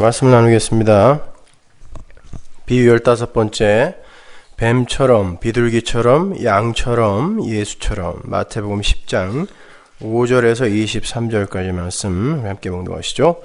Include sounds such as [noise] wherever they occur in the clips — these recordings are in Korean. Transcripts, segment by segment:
말씀 나누겠습니다. 비유 15번째 뱀처럼 비둘기처럼 양처럼 예수처럼 마태복음 10장 5절에서 23절까지 말씀 함께 봉독하시죠.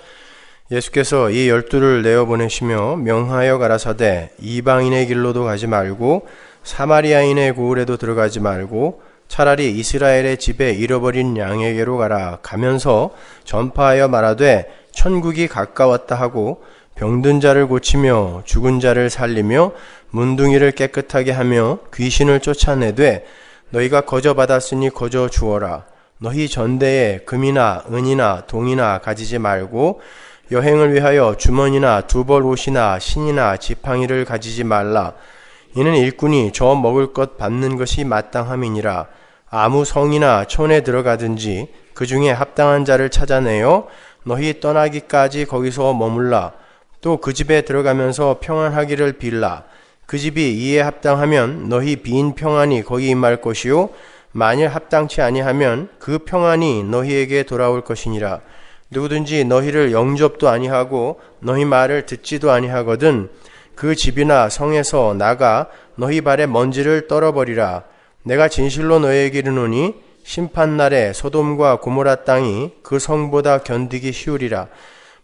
예수께서 이 열두를 내어보내시며 명하여 가라사대 이방인의 길로도 가지 말고 사마리아인의 고을에도 들어가지 말고 차라리 이스라엘의 집에 잃어버린 양에게로 가라 가면서 전파하여 말하되 천국이 가까웠다 하고 병든 자를 고치며 죽은 자를 살리며 문둥이를 깨끗하게 하며 귀신을 쫓아내되 너희가 거저 받았으니 거저 주어라. 너희 전대에 금이나 은이나 동이나 가지지 말고 여행을 위하여 주머니나 두벌 옷이나 신이나 지팡이를 가지지 말라. 이는 일꾼이 저 먹을 것 받는 것이 마땅함이니라. 아무 성이나 촌에 들어가든지 그 중에 합당한 자를 찾아내어 너희 떠나기까지 거기서 머물라. 또 그 집에 들어가면서 평안하기를 빌라. 그 집이 이에 합당하면 너희 빈 평안이 거기 임할 것이요. 만일 합당치 아니하면 그 평안이 너희에게 돌아올 것이니라. 누구든지 너희를 영접도 아니하고 너희 말을 듣지도 아니하거든 그 집이나 성에서 나가 너희 발에 먼지를 떨어버리라. 내가 진실로 너희에게 이르노니 심판날에 소돔과 고모라 땅이 그 성보다 견디기 쉬우리라.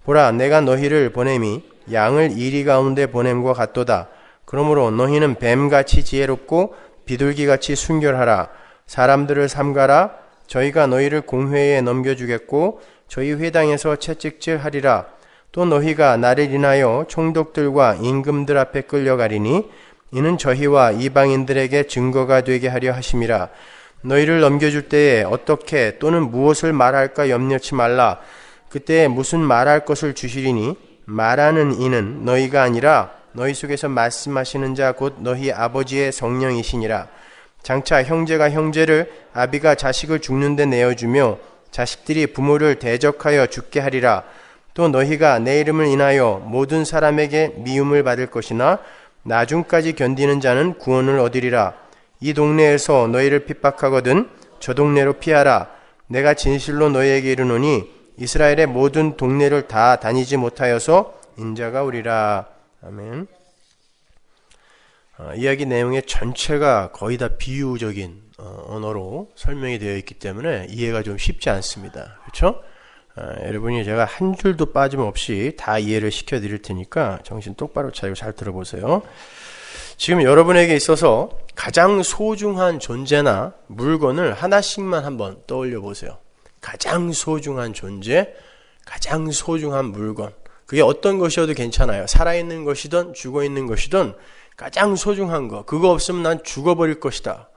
보라, 내가 너희를 보냄이 양을 이리 가운데 보냄과 같도다. 그러므로 너희는 뱀같이 지혜롭고 비둘기같이 순결하라. 사람들을 삼가라. 저희가 너희를 공회에 넘겨주겠고 저희 회당에서 채찍질하리라. 또 너희가 나를 인하여 총독들과 임금들 앞에 끌려가리니 이는 저희와 이방인들에게 증거가 되게 하려 하심이라. 너희를 넘겨줄 때에 어떻게 또는 무엇을 말할까 염려치 말라. 그때 무슨 말할 것을 주시리니 말하는 이는 너희가 아니라 너희 속에서 말씀하시는 자 곧 너희 아버지의 성령이시니라. 장차 형제가 형제를 아비가 자식을 죽는데 내어주며 자식들이 부모를 대적하여 죽게 하리라. 또 너희가 내 이름을 인하여 모든 사람에게 미움을 받을 것이나 나중까지 견디는 자는 구원을 얻으리라. 이 동네에서 너희를 핍박하거든 저 동네로 피하라. 내가 진실로 너희에게 이르노니 이스라엘의 모든 동네를 다 다니지 못하여서 인자가 오리라. 아멘. 어, 이야기 내용의 전체가 거의 다 비유적인 어, 언어로 설명이 되어 있기 때문에 이해가 좀 쉽지 않습니다. 그렇죠? 어, 여러분이 제가 한 줄도 빠짐없이 다 이해를 시켜드릴 테니까 정신 똑바로 차리고 잘 들어보세요. 지금 여러분에게 있어서 가장 소중한 존재나 물건을 하나씩만 한번 떠올려 보세요. 가장 소중한 존재, 가장 소중한 물건. 그게 어떤 것이어도 괜찮아요. 살아있는 것이든 죽어있는 것이든 가장 소중한 거. 그거 없으면 난 죽어버릴 것이다.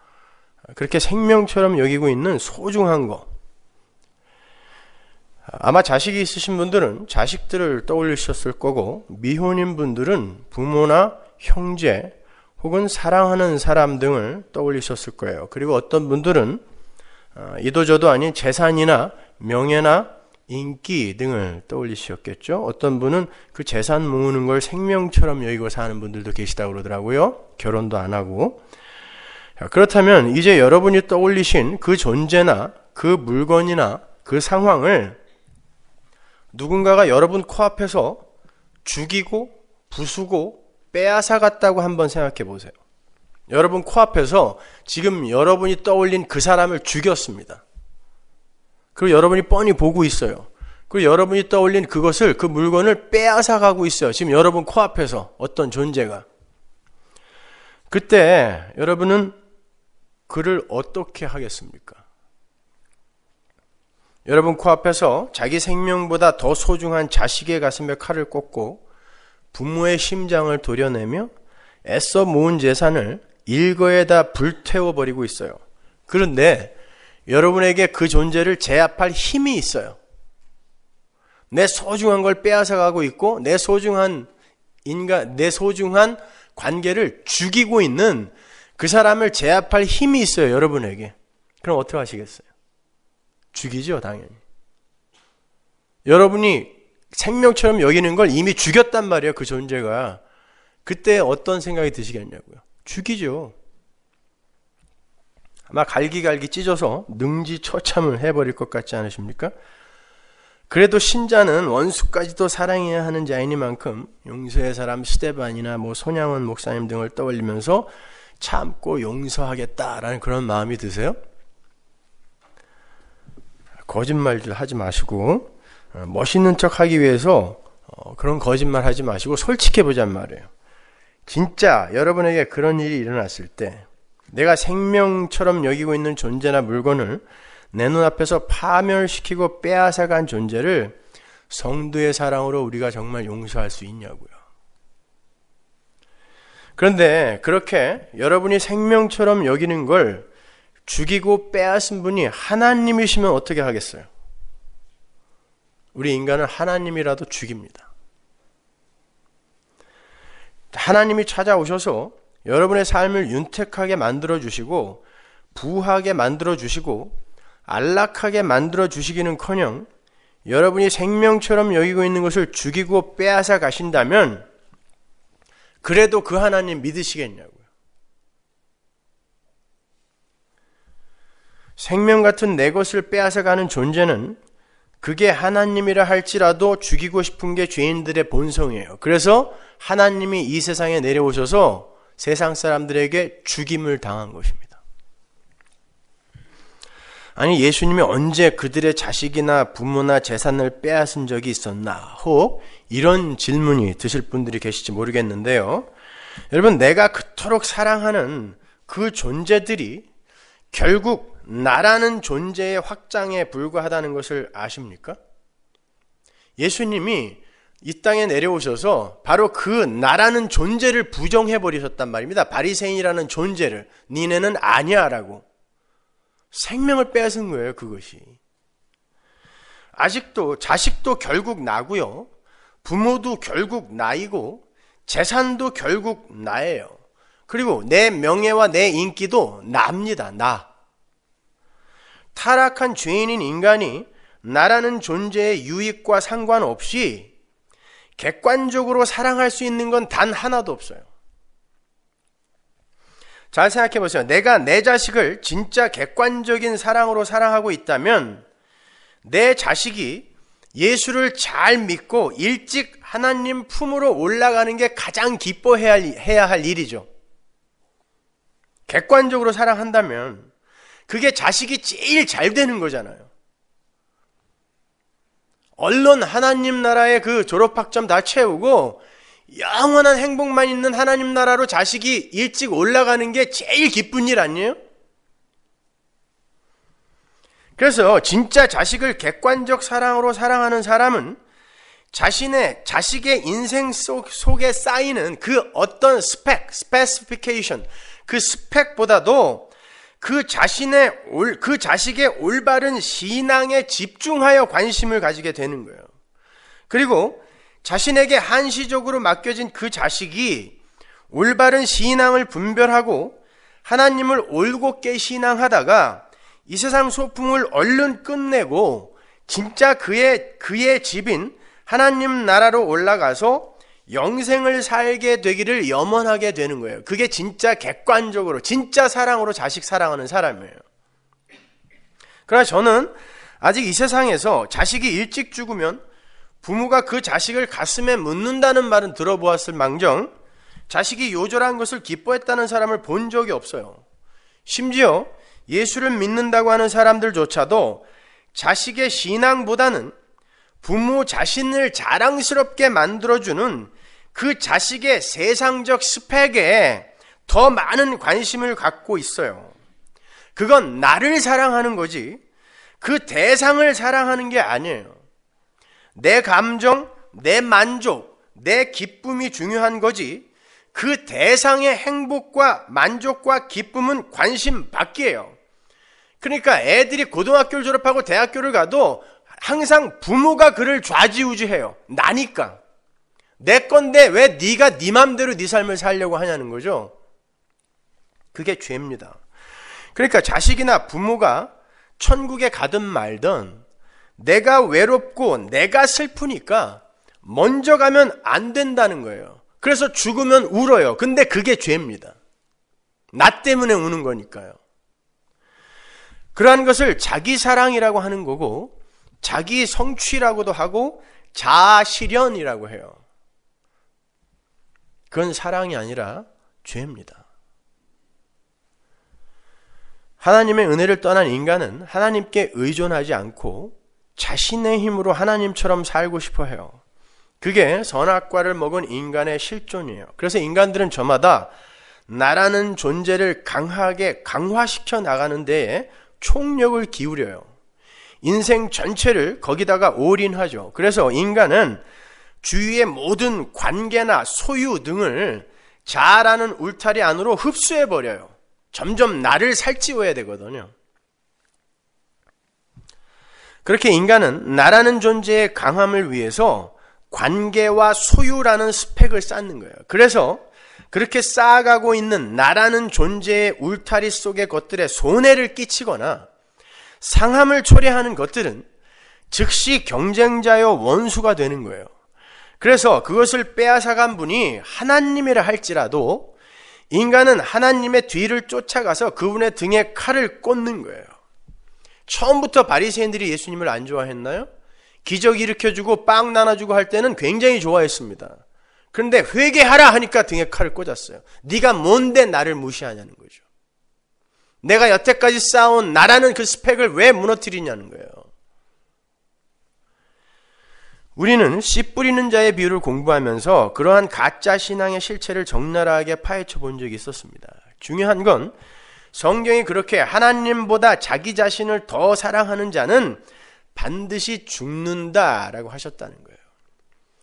그렇게 생명처럼 여기고 있는 소중한 거. 아마 자식이 있으신 분들은 자식들을 떠올리셨을 거고, 미혼인 분들은 부모나 형제, 혹은 사랑하는 사람 등을 떠올리셨을 거예요. 그리고 어떤 분들은 어, 이도저도 아닌 재산이나 명예나 인기 등을 떠올리셨겠죠. 어떤 분은 그 재산 모으는 걸 생명처럼 여기고 사는 분들도 계시다고 그러더라고요. 결혼도 안 하고. 그렇다면 이제 여러분이 떠올리신 그 존재나 그 물건이나 그 상황을 누군가가 여러분 코앞에서 죽이고 부수고 빼앗아갔다고 한번 생각해 보세요. 여러분 코앞에서 지금 여러분이 떠올린 그 사람을 죽였습니다. 그리고 여러분이 뻔히 보고 있어요. 그리고 여러분이 떠올린 그것을 그 물건을 빼앗아가고 있어요. 지금 여러분 코앞에서 어떤 존재가. 그때 여러분은 그를 어떻게 하겠습니까? 여러분 코앞에서 자기 생명보다 더 소중한 자식의 가슴에 칼을 꽂고 부모의 심장을 도려내며 애써 모은 재산을 일거에다 불태워버리고 있어요. 그런데 여러분에게 그 존재를 제압할 힘이 있어요. 내 소중한 걸 빼앗아가고 있고, 내 소중한 인간, 내 소중한 관계를 죽이고 있는 그 사람을 제압할 힘이 있어요, 여러분에게. 그럼 어떻게 하시겠어요? 죽이죠, 당연히. 여러분이 생명처럼 여기는 걸 이미 죽였단 말이에요. 그 존재가. 그때 어떤 생각이 드시겠냐고요. 죽이죠. 아마 갈기갈기 찢어서 능지 처참을 해버릴 것 같지 않으십니까? 그래도 신자는 원수까지도 사랑해야 하는 자이니만큼 용서의 사람 시대반이나뭐 손양원 목사님 등을 떠올리면서 참고 용서하겠다라는 그런 마음이 드세요? 거짓말들 하지 마시고 어, 멋있는 척 하기 위해서 어, 그런 거짓말 하지 마시고 솔직해 보잔 말이에요. 진짜 여러분에게 그런 일이 일어났을 때 내가 생명처럼 여기고 있는 존재나 물건을 내 눈앞에서 파멸시키고 빼앗아간 존재를 성도의 사랑으로 우리가 정말 용서할 수 있냐고요. 그런데 그렇게 여러분이 생명처럼 여기는 걸 죽이고 빼앗은 분이 하나님이시면 어떻게 하겠어요? 우리 인간은 하나님이라도 죽입니다. 하나님이 찾아오셔서 여러분의 삶을 윤택하게 만들어 주시고 부하게 만들어 주시고 안락하게 만들어 주시기는커녕 여러분이 생명처럼 여기고 있는 것을 죽이고 빼앗아 가신다면 그래도 그 하나님 믿으시겠냐고요. 생명 같은 내 것을 빼앗아 가는 존재는 그게 하나님이라 할지라도 죽이고 싶은 게 죄인들의 본성이에요. 그래서 하나님이 이 세상에 내려오셔서 세상 사람들에게 죽임을 당한 것입니다. 아니, 예수님이 언제 그들의 자식이나 부모나 재산을 빼앗은 적이 있었나? 혹 이런 질문이 드실 분들이 계실지 모르겠는데요. 여러분, 내가 그토록 사랑하는 그 존재들이 결국 나라는 존재의 확장에 불과하다는 것을 아십니까? 예수님이 이 땅에 내려오셔서 바로 그 나라는 존재를 부정해 버리셨단 말입니다. 바리새인이라는 존재를 니네는 아니야라고 생명을 빼앗은 거예요, 그것이. 아직도 자식도 결국 나고요. 부모도 결국 나이고 재산도 결국 나예요. 그리고 내 명예와 내 인기도 납니다. 나. 타락한 죄인인 인간이 나라는 존재의 유익과 상관없이 객관적으로 사랑할 수 있는 건 단 하나도 없어요. 잘 생각해 보세요. 내가 내 자식을 진짜 객관적인 사랑으로 사랑하고 있다면 내 자식이 예수를 잘 믿고 일찍 하나님 품으로 올라가는 게 가장 기뻐해야 할, 일이죠. 객관적으로 사랑한다면 그게 자식이 제일 잘 되는 거잖아요. 얼른 하나님 나라의 그 졸업학점 다 채우고 영원한 행복만 있는 하나님 나라로 자식이 일찍 올라가는 게 제일 기쁜 일 아니에요? 그래서 진짜 자식을 객관적 사랑으로 사랑하는 사람은 자신의 자식의 인생 속, 속에 쌓이는 그 어떤 스펙, 스페시피케이션, 그 스펙보다도 그 자신의 올, 그 자식의 올바른 신앙에 집중하여 관심을 가지게 되는 거예요. 그리고 자신에게 한시적으로 맡겨진 그 자식이 올바른 신앙을 분별하고 하나님을 올곧게 신앙하다가 이 세상 소풍을 얼른 끝내고 진짜 그의 그의 집인 하나님 나라로 올라가서 영생을 살게 되기를 염원하게 되는 거예요. 그게 진짜 객관적으로, 진짜 사랑으로 자식 사랑하는 사람이에요. 그러나 저는 아직 이 세상에서 자식이 일찍 죽으면 부모가 그 자식을 가슴에 묻는다는 말은 들어보았을 망정, 자식이 요절한 것을 기뻐했다는 사람을 본 적이 없어요. 심지어 예수를 믿는다고 하는 사람들조차도 자식의 신앙보다는 부모 자신을 자랑스럽게 만들어주는 그 자식의 세상적 스펙에 더 많은 관심을 갖고 있어요. 그건 나를 사랑하는 거지, 그 대상을 사랑하는 게 아니에요. 내 감정, 내 만족, 내 기쁨이 중요한 거지, 그 대상의 행복과 만족과 기쁨은 관심 밖이에요. 그러니까 애들이 고등학교를 졸업하고 대학교를 가도 항상 부모가 그를 좌지우지해요. 나니까. 내 건데 왜 네가 네 맘대로 네 삶을 살려고 하냐는 거죠. 그게 죄입니다. 그러니까 자식이나 부모가 천국에 가든 말든 내가 외롭고 내가 슬프니까 먼저 가면 안 된다는 거예요. 그래서 죽으면 울어요. 근데 그게 죄입니다. 나 때문에 우는 거니까요. 그러한 것을 자기 사랑이라고 하는 거고 자기 성취라고도 하고 자아실현이라고 해요. 그건 사랑이 아니라 죄입니다. 하나님의 은혜를 떠난 인간은 하나님께 의존하지 않고 자신의 힘으로 하나님처럼 살고 싶어 해요. 그게 선악과를 먹은 인간의 실존이에요. 그래서 인간들은 저마다 나라는 존재를 강하게 강화시켜 나가는 데에 총력을 기울여요. 인생 전체를 거기다가 올인하죠. 그래서 인간은 주위의 모든 관계나 소유 등을 자아라는 울타리 안으로 흡수해버려요. 점점 나를 살찌워야 되거든요. 그렇게 인간은 나라는 존재의 강함을 위해서 관계와 소유라는 스펙을 쌓는 거예요. 그래서 그렇게 쌓아가고 있는 나라는 존재의 울타리 속의 것들에 손해를 끼치거나 상함을 초래하는 것들은 즉시 경쟁자요 원수가 되는 거예요. 그래서 그것을 빼앗아간 분이 하나님이라 할지라도 인간은 하나님의 뒤를 쫓아가서 그분의 등에 칼을 꽂는 거예요. 처음부터 바리새인들이 예수님을 안 좋아했나요? 기적 일으켜주고 빵 나눠주고 할 때는 굉장히 좋아했습니다. 그런데 회개하라 하니까 등에 칼을 꽂았어요. 네가 뭔데 나를 무시하냐는 거죠. 내가 여태까지 쌓아온 나라는 그 스펙을 왜 무너뜨리냐는 거예요. 우리는 씨 뿌리는 자의 비유를 공부하면서 그러한 가짜 신앙의 실체를 적나라하게 파헤쳐 본 적이 있었습니다. 중요한 건 성경이 그렇게 하나님보다 자기 자신을 더 사랑하는 자는 반드시 죽는다라고 하셨다는 거예요.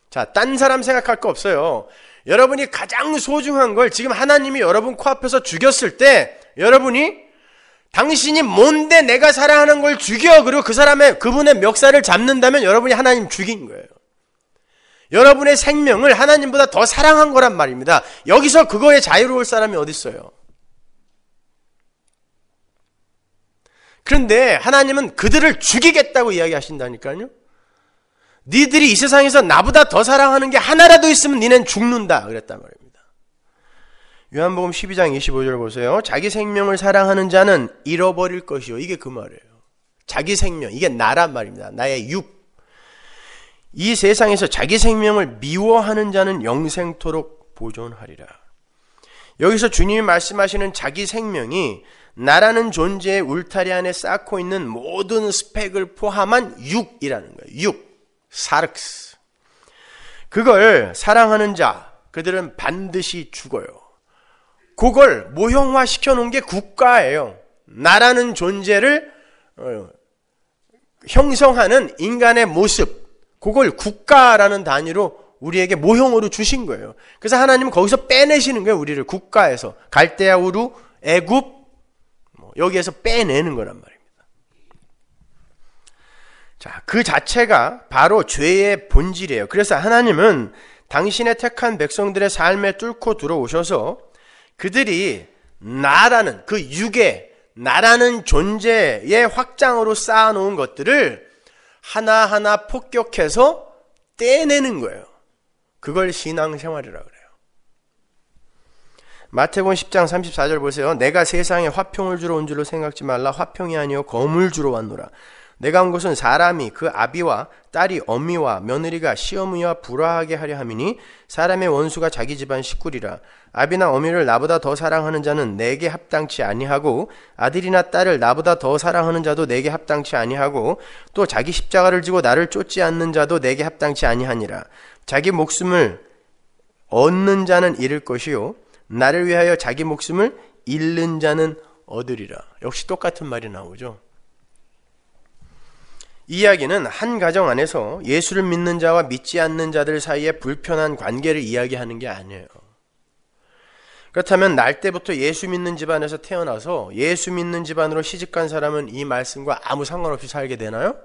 자, 딴 사람 생각할 거 없어요. 여러분이 가장 소중한 걸 지금 하나님이 여러분 코앞에서 죽였을 때 여러분이 당신이 뭔데 내가 사랑하는 걸 죽여 그리고 그 사람의 그분의 멱살을 잡는다면 여러분이 하나님 죽인 거예요. 여러분의 생명을 하나님보다 더 사랑한 거란 말입니다. 여기서 그거에 자유로울 사람이 어디 있어요? 그런데 하나님은 그들을 죽이겠다고 이야기하신다니까요. 니들이 이 세상에서 나보다 더 사랑하는 게 하나라도 있으면 니넨 죽는다 그랬단 말입니다. 요한복음 12장 25절 보세요. 자기 생명을 사랑하는 자는 잃어버릴 것이요. 이게 그 말이에요. 자기 생명. 이게 나란 말입니다. 나의 육. 이 세상에서 자기 생명을 미워하는 자는 영생토록 보존하리라. 여기서 주님이 말씀하시는 자기 생명이 나라는 존재의 울타리 안에 쌓고 있는 모든 스펙을 포함한 육이라는 거예요. 육. 사르크스. 그걸 사랑하는 자, 그들은 반드시 죽어요. 그걸 모형화 시켜놓은 게 국가예요. 나라는 존재를 어, 형성하는 인간의 모습, 그걸 국가라는 단위로 우리에게 모형으로 주신 거예요. 그래서 하나님은 거기서 빼내시는 거예요. 우리를 국가에서 갈대아 우루, 애굽 뭐 여기에서 빼내는 거란 말입니다. 자, 그 자체가 바로 죄의 본질이에요. 그래서 하나님은 당신의 택한 백성들의 삶에 뚫고 들어오셔서 그들이 나라는 그 육의 나라는 존재의 확장으로 쌓아놓은 것들을 하나하나 폭격해서 떼내는 거예요. 그걸 신앙생활이라 그래요. 마태복음 10장 34절 보세요. 내가 세상에 화평을 주러 온 줄로 생각지 말라. 화평이 아니요 검을 주러 왔노라. 내가 온 것은 사람이 그 아비와 딸이 어미와 며느리가 시어미와 불화하게 하려 함이니 사람의 원수가 자기 집안 식구리라 아비나 어미를 나보다 더 사랑하는 자는 내게 합당치 아니하고 아들이나 딸을 나보다 더 사랑하는 자도 내게 합당치 아니하고 또 자기 십자가를 지고 나를 쫓지 않는 자도 내게 합당치 아니하니라 자기 목숨을 얻는 자는 잃을 것이요 나를 위하여 자기 목숨을 잃는 자는 얻으리라 역시 똑같은 말이 나오죠. 이야기는 한 가정 안에서 예수를 믿는 자와 믿지 않는 자들 사이의 불편한 관계를 이야기하는 게 아니에요. 그렇다면 날 때부터 예수 믿는 집안에서 태어나서 예수 믿는 집안으로 시집간 사람은 이 말씀과 아무 상관없이 살게 되나요?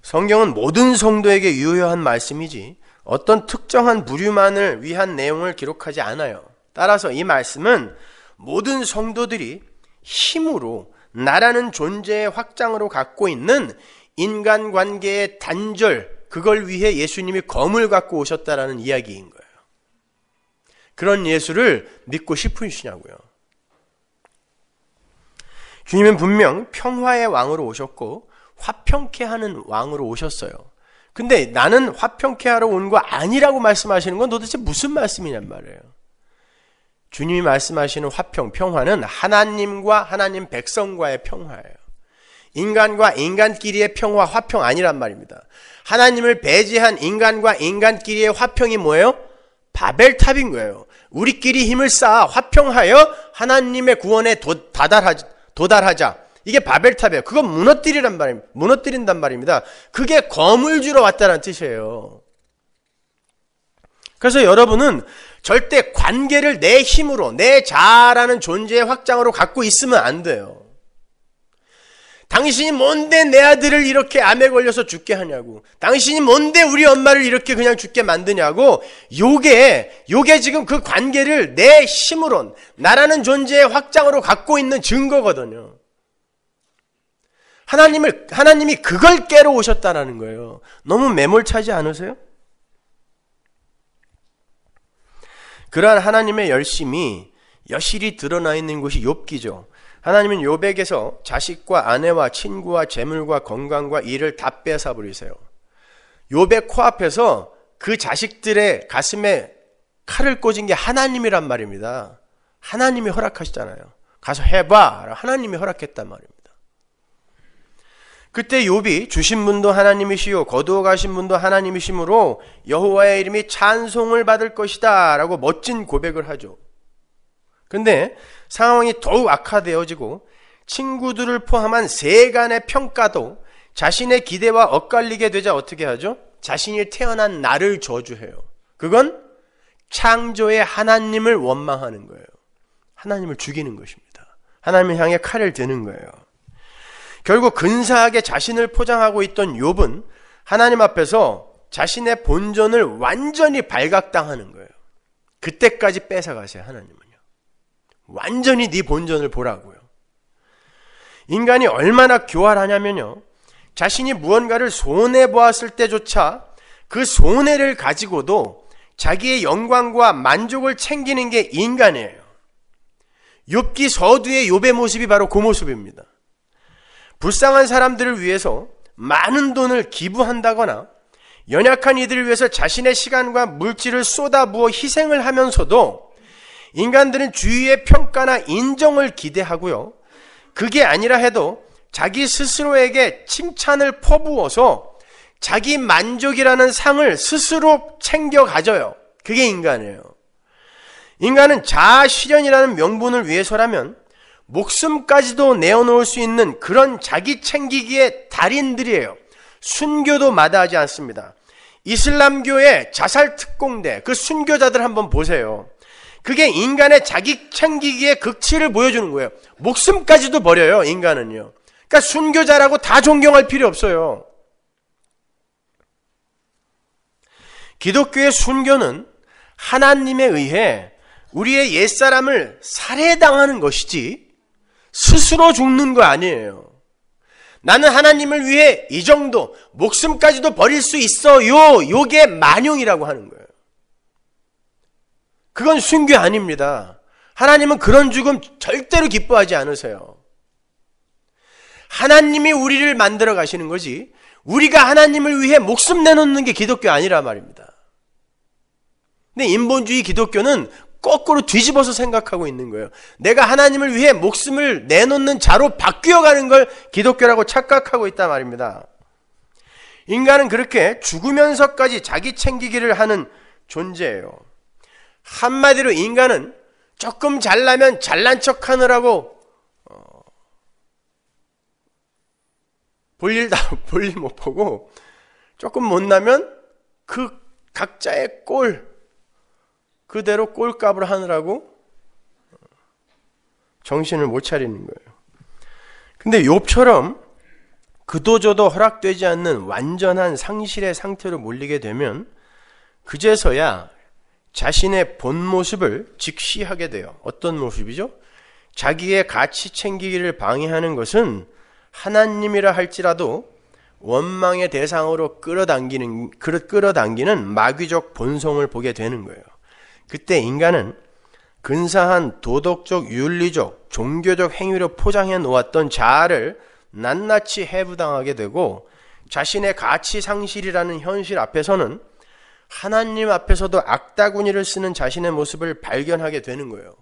성경은 모든 성도에게 유효한 말씀이지 어떤 특정한 부류만을 위한 내용을 기록하지 않아요. 따라서 이 말씀은 모든 성도들이 힘으로 나라는 존재의 확장으로 갖고 있는 인간관계의 단절 그걸 위해 예수님이 검을 갖고 오셨다라는 이야기인 거예요. 그런 예수를 믿고 싶으시냐고요. 주님은 분명 평화의 왕으로 오셨고 화평케 하는 왕으로 오셨어요. 근데 나는 화평케 하러 온 거 아니라고 말씀하시는 건 도대체 무슨 말씀이냔 말이에요. 주님이 말씀하시는 화평, 평화는 하나님과 하나님 백성과의 평화예요. 인간과 인간끼리의 평화, 화평 아니란 말입니다. 하나님을 배제한 인간과 인간끼리의 화평이 뭐예요? 바벨탑인 거예요. 우리끼리 힘을 쌓아 화평하여 하나님의 구원에 도, 다달하 도달하자. 이게 바벨탑이에요. 그건 무너뜨리란 말입니다. 무너뜨린단 말입니다. 그게 거물주로 왔다는 뜻이에요. 그래서 여러분은 절대 관계를 내 힘으로, 내 자아라는 존재의 확장으로 갖고 있으면 안 돼요. 당신이 뭔데 내 아들을 이렇게 암에 걸려서 죽게 하냐고. 당신이 뭔데 우리 엄마를 이렇게 그냥 죽게 만드냐고. 요게, 요게 지금 그 관계를 내 힘으론, 나라는 존재의 확장으로 갖고 있는 증거거든요. 하나님을, 하나님이 그걸 깨러 오셨다라는 거예요. 너무 매몰차지 않으세요? 그러한 하나님의 열심이 여실히 드러나 있는 곳이 욥기죠. 하나님은 욥에게서 자식과 아내와 친구와 재물과 건강과 일을 다 빼앗아 버리세요. 욥의 코앞에서 그 자식들의 가슴에 칼을 꽂은 게 하나님이란 말입니다. 하나님이 허락하시잖아요. 가서 해봐. 하나님이 허락했단 말입니다. 그때 욥이 주신 분도 하나님이시요 거두어 가신 분도 하나님이시므로 여호와의 이름이 찬송을 받을 것이다라고 멋진 고백을 하죠. 근데 상황이 더욱 악화되어지고 친구들을 포함한 세간의 평가도 자신의 기대와 엇갈리게 되자 어떻게 하죠? 자신이 태어난 날을 저주해요. 그건 창조의 하나님을 원망하는 거예요. 하나님을 죽이는 것입니다. 하나님을 향해 칼을 드는 거예요. 결국 근사하게 자신을 포장하고 있던 욥은 하나님 앞에서 자신의 본전을 완전히 발각당하는 거예요. 그때까지 뺏어가세요 하나님은요. 완전히 네 본전을 보라고요. 인간이 얼마나 교활하냐면요. 자신이 무언가를 손해 보았을 때조차 그 손해를 가지고도 자기의 영광과 만족을 챙기는 게 인간이에요. 욥기 서두의 욥의 모습이 바로 그 모습입니다. 불쌍한 사람들을 위해서 많은 돈을 기부한다거나 연약한 이들을 위해서 자신의 시간과 물질을 쏟아부어 희생을 하면서도 인간들은 주위의 평가나 인정을 기대하고요. 그게 아니라 해도 자기 스스로에게 칭찬을 퍼부어서 자기 만족이라는 상을 스스로 챙겨 가져요. 그게 인간이에요. 인간은 자아실현이라는 명분을 위해서라면 목숨까지도 내어놓을 수 있는 그런 자기 챙기기의 달인들이에요. 순교도 마다하지 않습니다. 이슬람교의 자살 특공대, 그 순교자들 한번 보세요. 그게 인간의 자기 챙기기의 극치를 보여주는 거예요. 목숨까지도 버려요, 인간은요. 그러니까 순교자라고 다 존경할 필요 없어요. 기독교의 순교는 하나님에 의해 우리의 옛사람을 살해당하는 것이지 스스로 죽는 거 아니에요. 나는 하나님을 위해 이 정도 목숨까지도 버릴 수 있어요. 요게 만용이라고 하는 거예요. 그건 순교 아닙니다. 하나님은 그런 죽음 절대로 기뻐하지 않으세요. 하나님이 우리를 만들어 가시는 거지 우리가 하나님을 위해 목숨 내놓는 게 기독교 아니라 말입니다. 근데 인본주의 기독교는 거꾸로 뒤집어서 생각하고 있는 거예요. 내가 하나님을 위해 목숨을 내놓는 자로 바뀌어가는 걸 기독교라고 착각하고 있단 말입니다. 인간은 그렇게 죽으면서까지 자기 챙기기를 하는 존재예요. 한마디로 인간은 조금 잘나면 잘난 척 하느라고 어, 볼일 다 [laughs] 볼 일 못 보고 조금 못나면 그 각자의 꼴 그대로 꼴값을 하느라고 정신을 못 차리는 거예요. 근데 욥처럼 그도저도 허락되지 않는 완전한 상실의 상태로 몰리게 되면 그제서야 자신의 본 모습을 직시하게 돼요. 어떤 모습이죠? 자기의 가치 챙기기를 방해하는 것은 하나님이라 할지라도 원망의 대상으로 끌어당기는, 끌어당기는 마귀적 본성을 보게 되는 거예요. 그때 인간은 근사한 도덕적, 윤리적, 종교적 행위로 포장해 놓았던 자아를 낱낱이 해부당하게 되고 자신의 가치 상실이라는 현실 앞에서는 하나님 앞에서도 악다구니를 쓰는 자신의 모습을 발견하게 되는 거예요.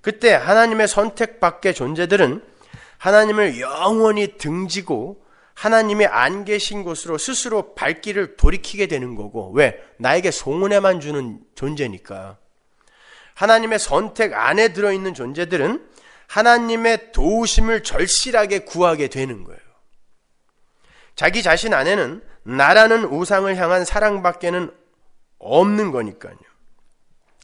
그때 하나님의 선택밖의 존재들은 하나님을 영원히 등지고 하나님이 안 계신 곳으로 스스로 발길을 돌이키게 되는 거고, 왜? 나에게 소은에만 주는 존재니까. 하나님의 선택 안에 들어있는 존재들은 하나님의 도우심을 절실하게 구하게 되는 거예요. 자기 자신 안에는 나라는 우상을 향한 사랑밖에는 없는 거니까요.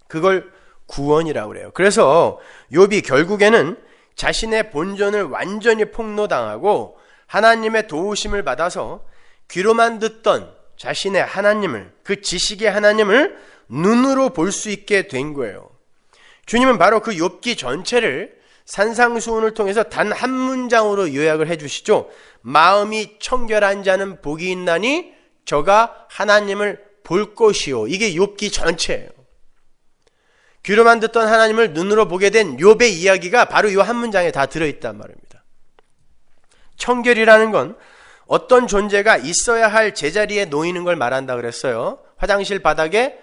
그걸 구원이라고 그래요. 그래서 욥이 결국에는 자신의 본전을 완전히 폭로당하고 하나님의 도우심을 받아서 귀로만 듣던 자신의 하나님을 그 지식의 하나님을 눈으로 볼 수 있게 된 거예요. 주님은 바로 그 욥기 전체를 산상수훈을 통해서 단 한 문장으로 요약을 해 주시죠. 마음이 청결한 자는 복이 있나니 저가 하나님을 볼 것이요. 이게 욥기 전체예요. 귀로만 듣던 하나님을 눈으로 보게 된 욥의 이야기가 바로 이 한 문장에 다 들어 있단 말입니다. 청결이라는 건 어떤 존재가 있어야 할 제자리에 놓이는 걸 말한다 그랬어요. 화장실 바닥에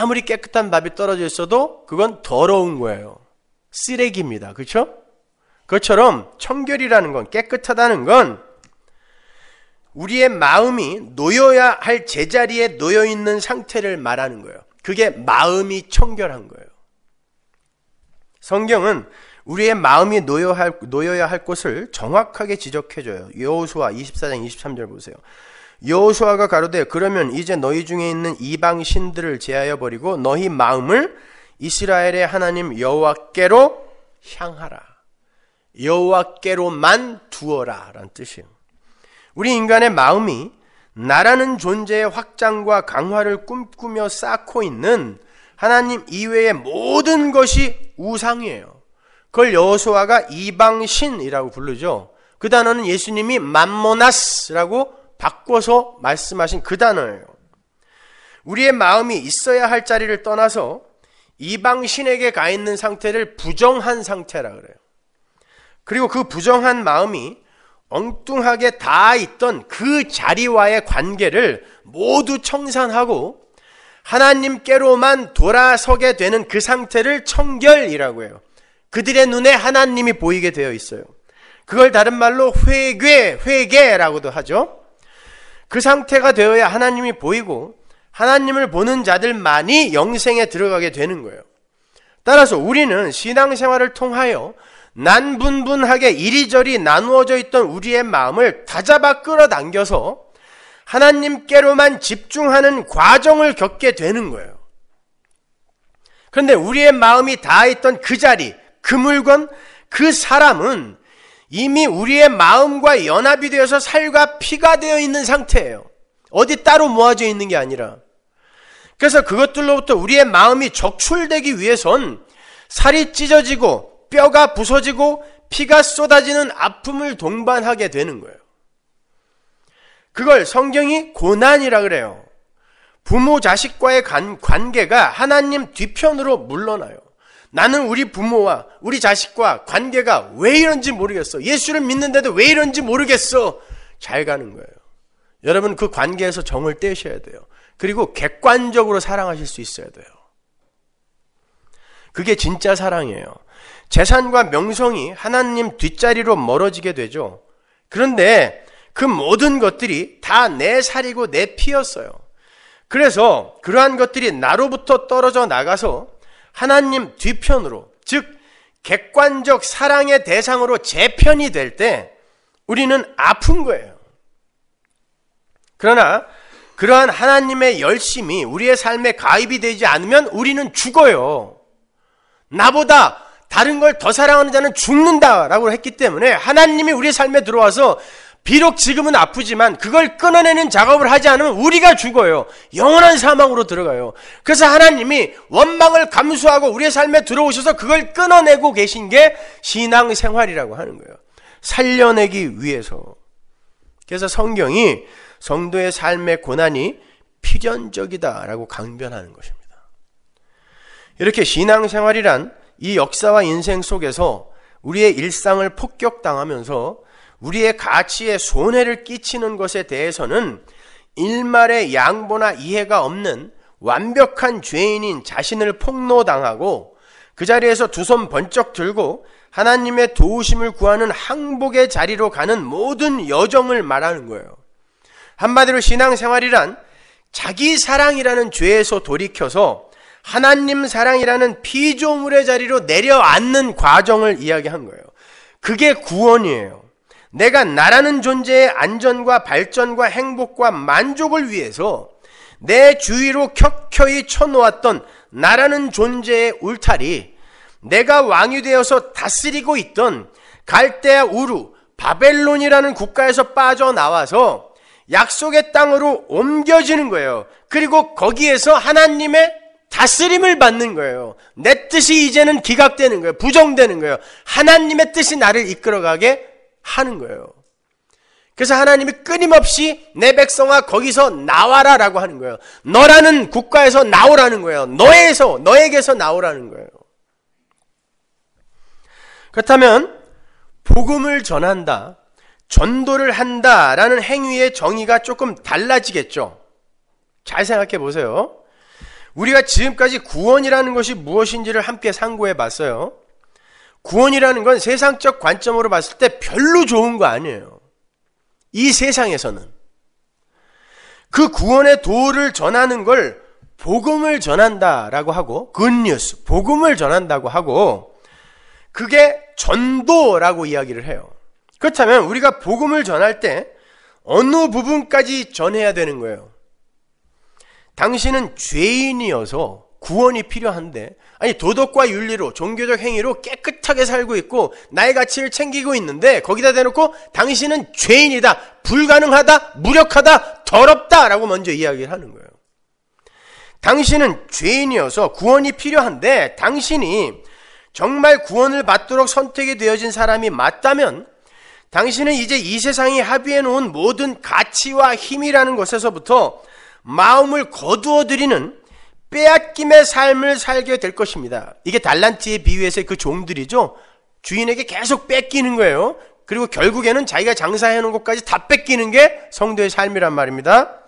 아무리 깨끗한 밥이 떨어져 있어도 그건 더러운 거예요. 쓰레기입니다. 그렇죠? 그것처럼 청결이라는 건 깨끗하다는 건 우리의 마음이 놓여야 할 제자리에 놓여 있는 상태를 말하는 거예요. 그게 마음이 청결한 거예요. 성경은 우리의 마음이 놓여야 할, 놓여야 할 곳을 정확하게 지적해줘요. 여호수아 24장 23절 보세요. 여호수아가 가로되 그러면 이제 너희 중에 있는 이방 신들을 제하여 버리고 너희 마음을 이스라엘의 하나님 여호와께로 향하라. 여호와께로만 두어라라는 뜻이에요. 우리 인간의 마음이 나라는 존재의 확장과 강화를 꿈꾸며 쌓고 있는 하나님 이외의 모든 것이 우상이에요. 그걸 여호수아가 이방신이라고 부르죠. 그 단어는 예수님이 만모나스라고 바꿔서 말씀하신 그 단어예요. 우리의 마음이 있어야 할 자리를 떠나서 이방신에게 가 있는 상태를 부정한 상태라 그래요. 그리고 그 부정한 마음이 엉뚱하게 다 있던 그 자리와의 관계를 모두 청산하고 하나님께로만 돌아서게 되는 그 상태를 청결이라고 해요. 그들의 눈에 하나님이 보이게 되어 있어요. 그걸 다른 말로 회개, 회개라고도 하죠. 그 상태가 되어야 하나님이 보이고 하나님을 보는 자들만이 영생에 들어가게 되는 거예요. 따라서 우리는 신앙생활을 통하여 난분분하게 이리저리 나누어져 있던 우리의 마음을 다잡아 끌어당겨서 하나님께로만 집중하는 과정을 겪게 되는 거예요. 그런데 우리의 마음이 다 있던 그 자리, 그 물건, 그 사람은 이미 우리의 마음과 연합이 되어서 살과 피가 되어 있는 상태예요. 어디 따로 모아져 있는 게 아니라. 그래서 그것들로부터 우리의 마음이 적출되기 위해선 살이 찢어지고 뼈가 부서지고 피가 쏟아지는 아픔을 동반하게 되는 거예요. 그걸 성경이 고난이라 그래요. 부모 자식과의 관, 계가 하나님 뒤편으로 물러나요. 나는 우리 부모와 우리 자식과 관계가 왜 이런지 모르겠어. 예수를 믿는데도 왜 이런지 모르겠어. 잘 가는 거예요. 여러분 그 관계에서 정을 떼셔야 돼요. 그리고 객관적으로 사랑하실 수 있어야 돼요. 그게 진짜 사랑이에요. 재산과 명성이 하나님 뒷자리로 멀어지게 되죠. 그런데 그 모든 것들이 다 내 살이고 내 피였어요. 그래서 그러한 것들이 나로부터 떨어져 나가서 하나님 뒤편으로, 즉, 객관적 사랑의 대상으로 재편이 될 때 우리는 아픈 거예요. 그러나 그러한 하나님의 열심이 우리의 삶에 가입이 되지 않으면 우리는 죽어요. 나보다 다른 걸 더 사랑하는 자는 죽는다라고 했기 때문에 하나님이 우리의 삶에 들어와서 비록 지금은 아프지만 그걸 끊어내는 작업을 하지 않으면 우리가 죽어요. 영원한 사망으로 들어가요. 그래서 하나님이 원망을 감수하고 우리의 삶에 들어오셔서 그걸 끊어내고 계신 게 신앙 생활이라고 하는 거예요. 살려내기 위해서. 그래서 성경이 성도의 삶의 고난이 필연적이다라고 강변하는 것입니다. 이렇게 신앙 생활이란 이 역사와 인생 속에서 우리의 일상을 폭격당하면서 우리의 가치에 손해를 끼치는 것에 대해서는 일말의 양보나 이해가 없는 완벽한 죄인인 자신을 폭로당하고 그 자리에서 두 손 번쩍 들고 하나님의 도우심을 구하는 항복의 자리로 가는 모든 여정을 말하는 거예요. 한마디로 신앙생활이란 자기 사랑이라는 죄에서 돌이켜서 하나님 사랑이라는 피조물의 자리로 내려앉는 과정을 이야기한 거예요. 그게 구원이에요. 내가 나라는 존재의 안전과 발전과 행복과 만족을 위해서 내 주위로 켜켜이 쳐놓았던 나라는 존재의 울타리, 내가 왕이 되어서 다스리고 있던 갈대아 우루, 바벨론이라는 국가에서 빠져나와서 약속의 땅으로 옮겨지는 거예요. 그리고 거기에서 하나님의 다스림을 받는 거예요. 내 뜻이 이제는 기각되는 거예요. 부정되는 거예요. 하나님의 뜻이 나를 이끌어가게 하는 거예요. 그래서 하나님이 끊임없이 내 백성아 거기서 나와라 라고 하는 거예요. 너라는 국가에서 나오라는 거예요. 너에서, 너에게서 나오라는 거예요. 그렇다면, 복음을 전한다, 전도를 한다 라는 행위의 정의가 조금 달라지겠죠. 잘 생각해 보세요. 우리가 지금까지 구원이라는 것이 무엇인지를 함께 상고해 봤어요. 구원이라는 건 세상적 관점으로 봤을 때 별로 좋은 거 아니에요. 이 세상에서는. 그 구원의 도를 전하는 걸 복음을 전한다라고 하고, 굿뉴스, 복음을 전한다고 하고, 그게 전도라고 이야기를 해요. 그렇다면 우리가 복음을 전할 때 어느 부분까지 전해야 되는 거예요? 당신은 죄인이어서 구원이 필요한데 아니 도덕과 윤리로 종교적 행위로 깨끗하게 살고 있고 나의 가치를 챙기고 있는데 거기다 대놓고 당신은 죄인이다 불가능하다 무력하다 더럽다라고 먼저 이야기를 하는 거예요. 당신은 죄인이어서 구원이 필요한데 당신이 정말 구원을 받도록 선택이 되어진 사람이 맞다면 당신은 이제 이 세상이 합의해 놓은 모든 가치와 힘이라는 것에서부터 마음을 거두어드리는 빼앗김의 삶을 살게 될 것입니다. 이게 달란트의 비유에서의 그 종들이죠. 주인에게 계속 뺏기는 거예요. 그리고 결국에는 자기가 장사해 놓은 것까지 다 뺏기는 게 성도의 삶이란 말입니다.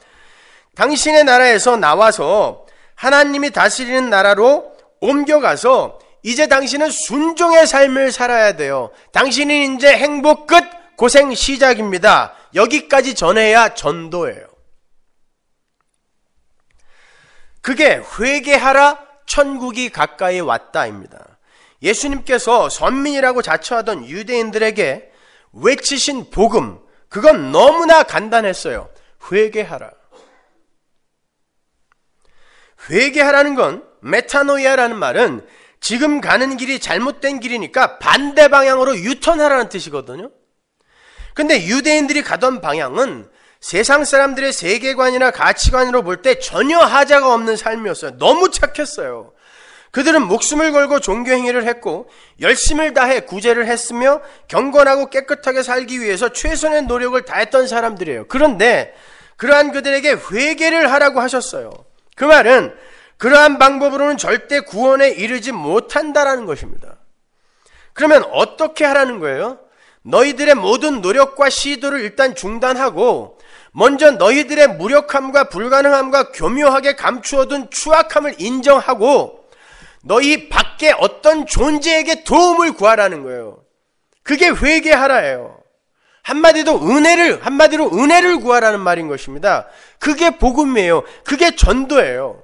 당신의 나라에서 나와서 하나님이 다스리는 나라로 옮겨가서 이제 당신은 순종의 삶을 살아야 돼요. 당신은 이제 행복 끝 고생 시작입니다. 여기까지 전해야 전도예요. 그게 회개하라 천국이 가까이 왔다입니다. 예수님께서 선민이라고 자처하던 유대인들에게 외치신 복음, 그건 너무나 간단했어요. 회개하라. 회개하라는 건 메타노이아라는 말은 지금 가는 길이 잘못된 길이니까 반대 방향으로 유턴하라는 뜻이거든요. 근데 유대인들이 가던 방향은 세상 사람들의 세계관이나 가치관으로 볼 때 전혀 하자가 없는 삶이었어요. 너무 착했어요. 그들은 목숨을 걸고 종교행위를 했고 열심을 다해 구제를 했으며 경건하고 깨끗하게 살기 위해서 최선의 노력을 다했던 사람들이에요. 그런데 그러한 그들에게 회개를 하라고 하셨어요. 그 말은 그러한 방법으로는 절대 구원에 이르지 못한다라는 것입니다. 그러면 어떻게 하라는 거예요? 너희들의 모든 노력과 시도를 일단 중단하고 먼저 너희들의 무력함과 불가능함과 교묘하게 감추어둔 추악함을 인정하고 너희 밖에 어떤 존재에게 도움을 구하라는 거예요. 그게 회개하라예요. 한마디로 은혜를 한마디로 은혜를 구하라는 말인 것입니다. 그게 복음이에요. 그게 전도예요.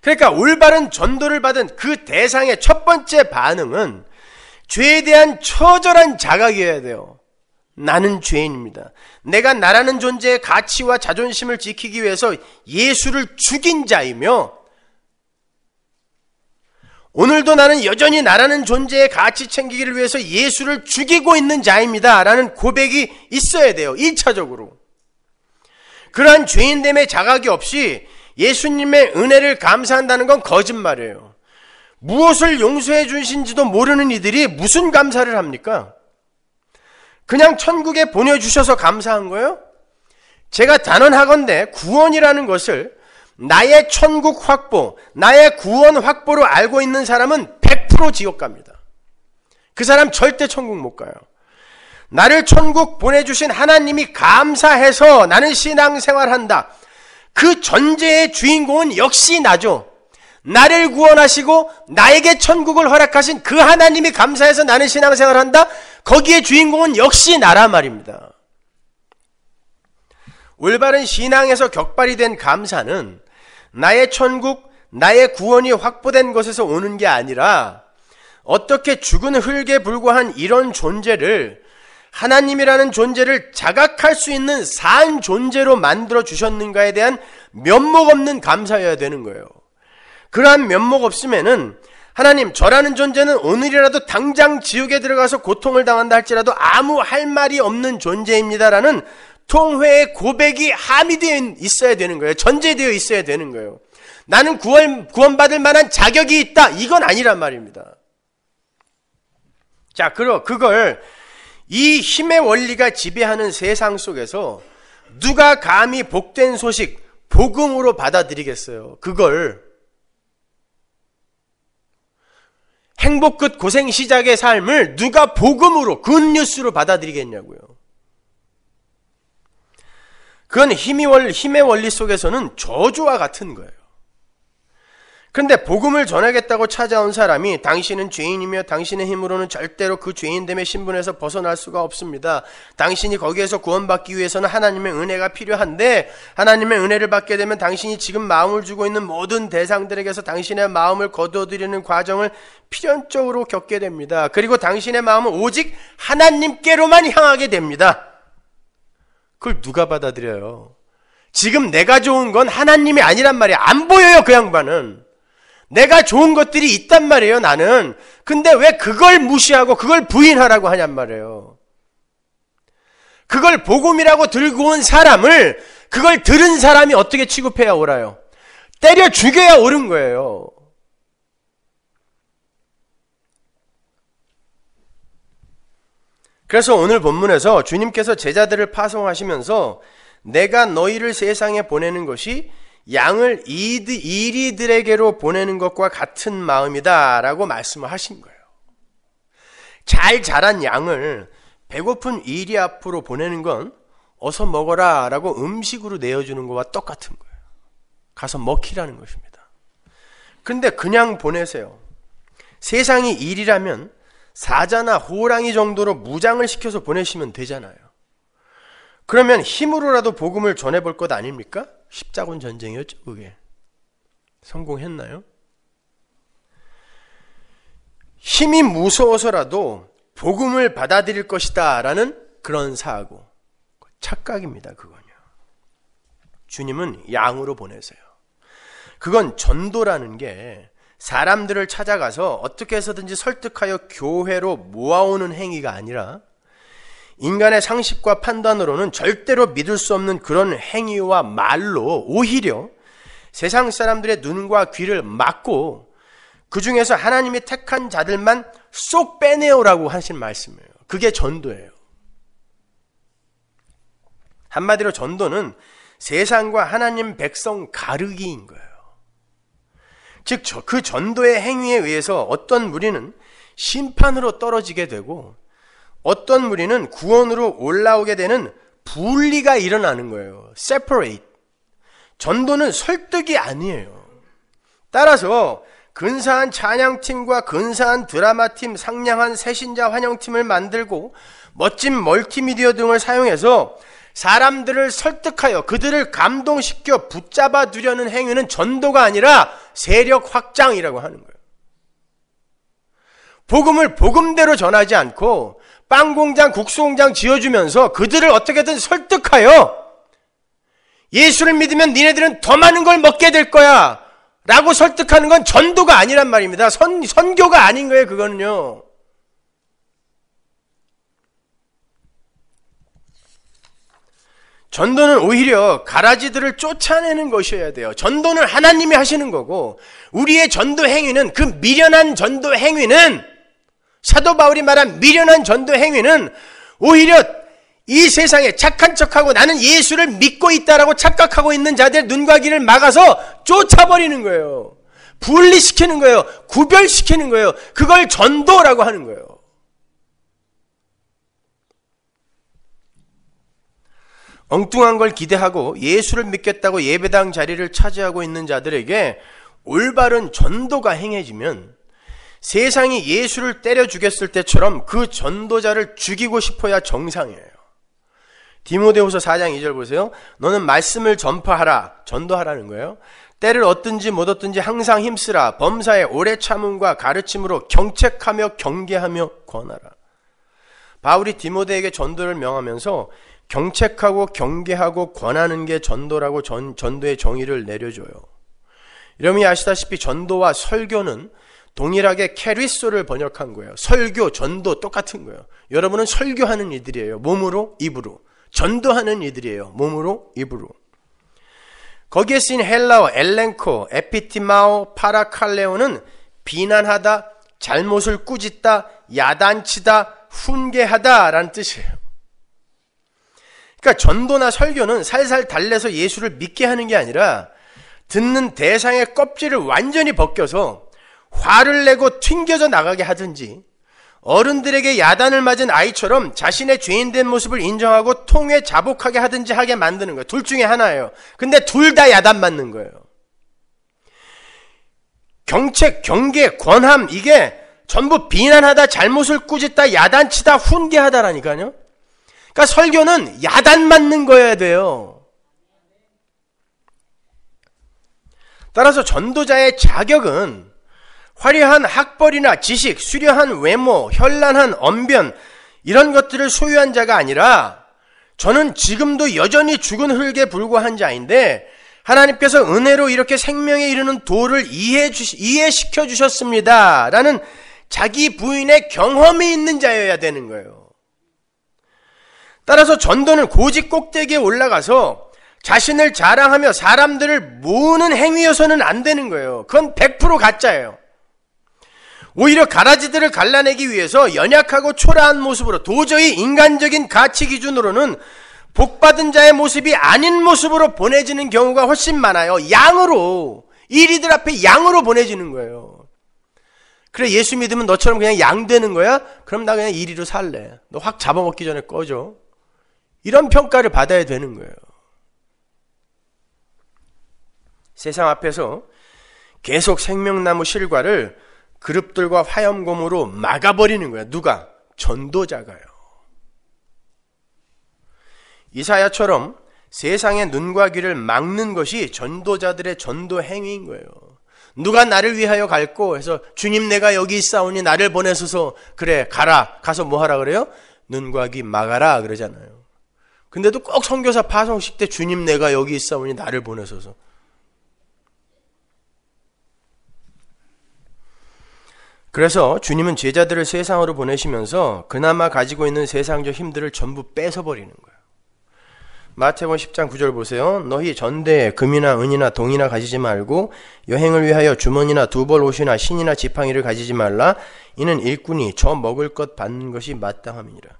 그러니까 올바른 전도를 받은 그 대상의 첫 번째 반응은 죄에 대한 처절한 자각이어야 돼요. 나는 죄인입니다. 내가 나라는 존재의 가치와 자존심을 지키기 위해서 예수를 죽인 자이며 오늘도 나는 여전히 나라는 존재의 가치 챙기기를 위해서 예수를 죽이고 있는 자입니다. 라는 고백이 있어야 돼요. 1차적으로. 그러한 죄인됨의 자각이 없이 예수님의 은혜를 감사한다는 건 거짓말이에요. 무엇을 용서해 주신지도 모르는 이들이 무슨 감사를 합니까? 그냥 천국에 보내주셔서 감사한 거예요? 제가 단언하건대 구원이라는 것을 나의 천국 확보, 나의 구원 확보로 알고 있는 사람은 100% 지옥 갑니다. 그 사람 절대 천국 못 가요. 나를 천국 보내주신 하나님이 감사해서 나는 신앙생활 한다. 그 전제의 주인공은 역시 나죠. 나를 구원하시고 나에게 천국을 허락하신 그 하나님이 감사해서 나는 신앙생활을 한다? 거기에 주인공은 역시 나라 말입니다. 올바른 신앙에서 격발이 된 감사는 나의 천국, 나의 구원이 확보된 것에서 오는 게 아니라 어떻게 죽은 흙에 불과한 이런 존재를 하나님이라는 존재를 자각할 수 있는 산 존재로 만들어 주셨는가에 대한 면목 없는 감사여야 되는 거예요. 그러한 면목 없으면은 하나님 저라는 존재는 오늘이라도 당장 지옥에 들어가서 고통을 당한다 할지라도 아무 할 말이 없는 존재입니다라는 통회의 고백이 함유되어 있어야 되는 거예요. 전제되어 있어야 되는 거예요. 나는 구원, 구원받을 만한 자격이 있다. 이건 아니란 말입니다. 자, 그러, 그걸 이 힘의 원리가 지배하는 세상 속에서 누가 감히 복된 소식, 복음으로 받아들이겠어요. 그걸 행복 끝 고생 시작의 삶을 누가 복음으로 굿뉴스로 받아들이겠냐고요. 그건 힘의 원리 속에서는 저주와 같은 거예요. 근데 복음을 전하겠다고 찾아온 사람이 당신은 죄인이며 당신의 힘으로는 절대로 그 죄인됨의 신분에서 벗어날 수가 없습니다. 당신이 거기에서 구원받기 위해서는 하나님의 은혜가 필요한데 하나님의 은혜를 받게 되면 당신이 지금 마음을 주고 있는 모든 대상들에게서 당신의 마음을 거둬들이는 과정을 필연적으로 겪게 됩니다. 그리고 당신의 마음은 오직 하나님께로만 향하게 됩니다. 그걸 누가 받아들여요? 지금 내가 좋은 건 하나님이 아니란 말이야. 안 보여요, 그 양반은. 내가 좋은 것들이 있단 말이에요, 나는. 근데 왜 그걸 무시하고 그걸 부인하라고 하냔 말이에요. 그걸 복음이라고 들고 온 사람을 그걸 들은 사람이 어떻게 취급해야 옳아요? 때려 죽여야 옳은 거예요. 그래서 오늘 본문에서 주님께서 제자들을 파송하시면서 내가 너희를 세상에 보내는 것이 양을 이드, 이리들에게로 보내는 것과 같은 마음이다 라고 말씀을 하신 거예요. 잘 자란 양을 배고픈 이리 앞으로 보내는 건 어서 먹어라 라고 음식으로 내어주는 것과 똑같은 거예요. 가서 먹히라는 것입니다. 근데 그냥 보내세요. 세상이 일이라면 사자나 호랑이 정도로 무장을 시켜서 보내시면 되잖아요. 그러면 힘으로라도 복음을 전해볼 것 아닙니까? 십자군 전쟁이었죠, 그게. 성공했나요? 힘이 무서워서라도 복음을 받아들일 것이다 라는 그런 사고. 착각입니다, 그건요. 주님은 양으로 보내세요. 그건 전도라는 게 사람들을 찾아가서 어떻게 해서든지 설득하여 교회로 모아오는 행위가 아니라 인간의 상식과 판단으로는 절대로 믿을 수 없는 그런 행위와 말로 오히려 세상 사람들의 눈과 귀를 막고 그 중에서 하나님이 택한 자들만 쏙 빼내오라고 하신 말씀이에요. 그게 전도예요. 한마디로 전도는 세상과 하나님 백성 가르기인 거예요. 즉, 그 전도의 행위에 의해서 어떤 무리는 심판으로 떨어지게 되고 어떤 무리는 구원으로 올라오게 되는 분리가 일어나는 거예요. separate. 전도는 설득이 아니에요. 따라서 근사한 찬양팀과 근사한 드라마팀, 상냥한 새신자 환영팀을 만들고 멋진 멀티미디어 등을 사용해서 사람들을 설득하여 그들을 감동시켜 붙잡아 두려는 행위는 전도가 아니라 세력 확장이라고 하는 거예요. 복음을 복음대로 전하지 않고 빵 공장, 국수 공장 지어주면서 그들을 어떻게든 설득하여 예수를 믿으면 니네들은 더 많은 걸 먹게 될 거야. 라고 설득하는 건 전도가 아니란 말입니다. 선, 선교가 아닌 거예요, 그거는요. 전도는 오히려 가라지들을 쫓아내는 것이어야 돼요. 전도는 하나님이 하시는 거고, 우리의 전도 행위는, 그 미련한 전도 행위는 사도 바울이 말한 미련한 전도 행위는 오히려 이 세상에 착한 척하고 나는 예수를 믿고 있다라고 착각하고 있는 자들 눈과 귀를 막아서 쫓아버리는 거예요. 분리시키는 거예요. 구별시키는 거예요. 그걸 전도라고 하는 거예요. 엉뚱한 걸 기대하고 예수를 믿겠다고 예배당 자리를 차지하고 있는 자들에게 올바른 전도가 행해지면 세상이 예수를 때려 죽였을 때처럼 그 전도자를 죽이고 싶어야 정상이에요. 디모데후서 4장 2절 보세요. 너는 말씀을 전파하라, 전도하라는 거예요. 때를 얻든지 못 얻든지 항상 힘쓰라. 범사에 오래 참음과 가르침으로 경책하며 경계하며 권하라. 바울이 디모데에게 전도를 명하면서 경책하고 경계하고 권하는 게 전도라고 전, 전도의 정의를 내려줘요. 여러분이 아시다시피 전도와 설교는 동일하게 캐리소를 번역한 거예요. 설교, 전도 똑같은 거예요. 여러분은 설교하는 이들이에요. 몸으로, 입으로. 전도하는 이들이에요. 몸으로, 입으로. 거기에 쓰인 헬라어 엘렌코, 에피티마오, 파라칼레오는 비난하다, 잘못을 꾸짖다, 야단치다, 훈계하다라는 뜻이에요. 그러니까 전도나 설교는 살살 달래서 예수를 믿게 하는 게 아니라 듣는 대상의 껍질을 완전히 벗겨서 화를 내고 튕겨져 나가게 하든지 어른들에게 야단을 맞은 아이처럼 자신의 죄인된 모습을 인정하고 통에 자복하게 하든지 하게 만드는 거예요. 둘 중에 하나예요. 근데 둘 다 야단 맞는 거예요. 경책, 경계, 권함 이게 전부 비난하다, 잘못을 꾸짖다, 야단치다, 훈계하다라니까요. 그러니까 설교는 야단 맞는 거여야 돼요. 따라서 전도자의 자격은 화려한 학벌이나 지식, 수려한 외모, 현란한 언변, 이런 것들을 소유한 자가 아니라 저는 지금도 여전히 죽은 흙에 불과한 자인데 하나님께서 은혜로 이렇게 생명에 이르는 도를 이해 주시, 이해시켜 주셨습니다. 라는 자기 부인의 경험이 있는 자여야 되는 거예요. 따라서 전도는 고지 꼭대기에 올라가서 자신을 자랑하며 사람들을 모으는 행위여서는 안 되는 거예요. 그건 100% 가짜예요. 오히려 가라지들을 갈라내기 위해서 연약하고 초라한 모습으로 도저히 인간적인 가치 기준으로는 복받은 자의 모습이 아닌 모습으로 보내지는 경우가 훨씬 많아요. 양으로. 이리들 앞에 양으로 보내지는 거예요. 그래, 예수 믿으면 너처럼 그냥 양 되는 거야? 그럼 나 그냥 이리로 살래. 너 확 잡아먹기 전에 꺼져. 이런 평가를 받아야 되는 거예요. 세상 앞에서 계속 생명나무 실과를 그룹들과 화염검으로 막아버리는 거야. 누가? 전도자가요. 이사야처럼 세상의 눈과 귀를 막는 것이 전도자들의 전도 행위인 거예요. 누가 나를 위하여 갈고 해서 주님 내가 여기 있사오니 나를 보내소서 그래 가라 가서 뭐 하라 그래요? 눈과 귀 막아라 그러잖아요. 근데도 꼭 선교사 파송식 때 주님 내가 여기 있사오니 나를 보내소서 그래서 주님은 제자들을 세상으로 보내시면서 그나마 가지고 있는 세상적 힘들을 전부 뺏어버리는 거예요. 마태복음 10장 9절 보세요. 너희 전대에 금이나 은이나 동이나 가지지 말고 여행을 위하여 주머니나 두벌 옷이나 신이나 지팡이를 가지지 말라. 이는 일꾼이 저 먹을 것 받는 것이 마땅함이니라.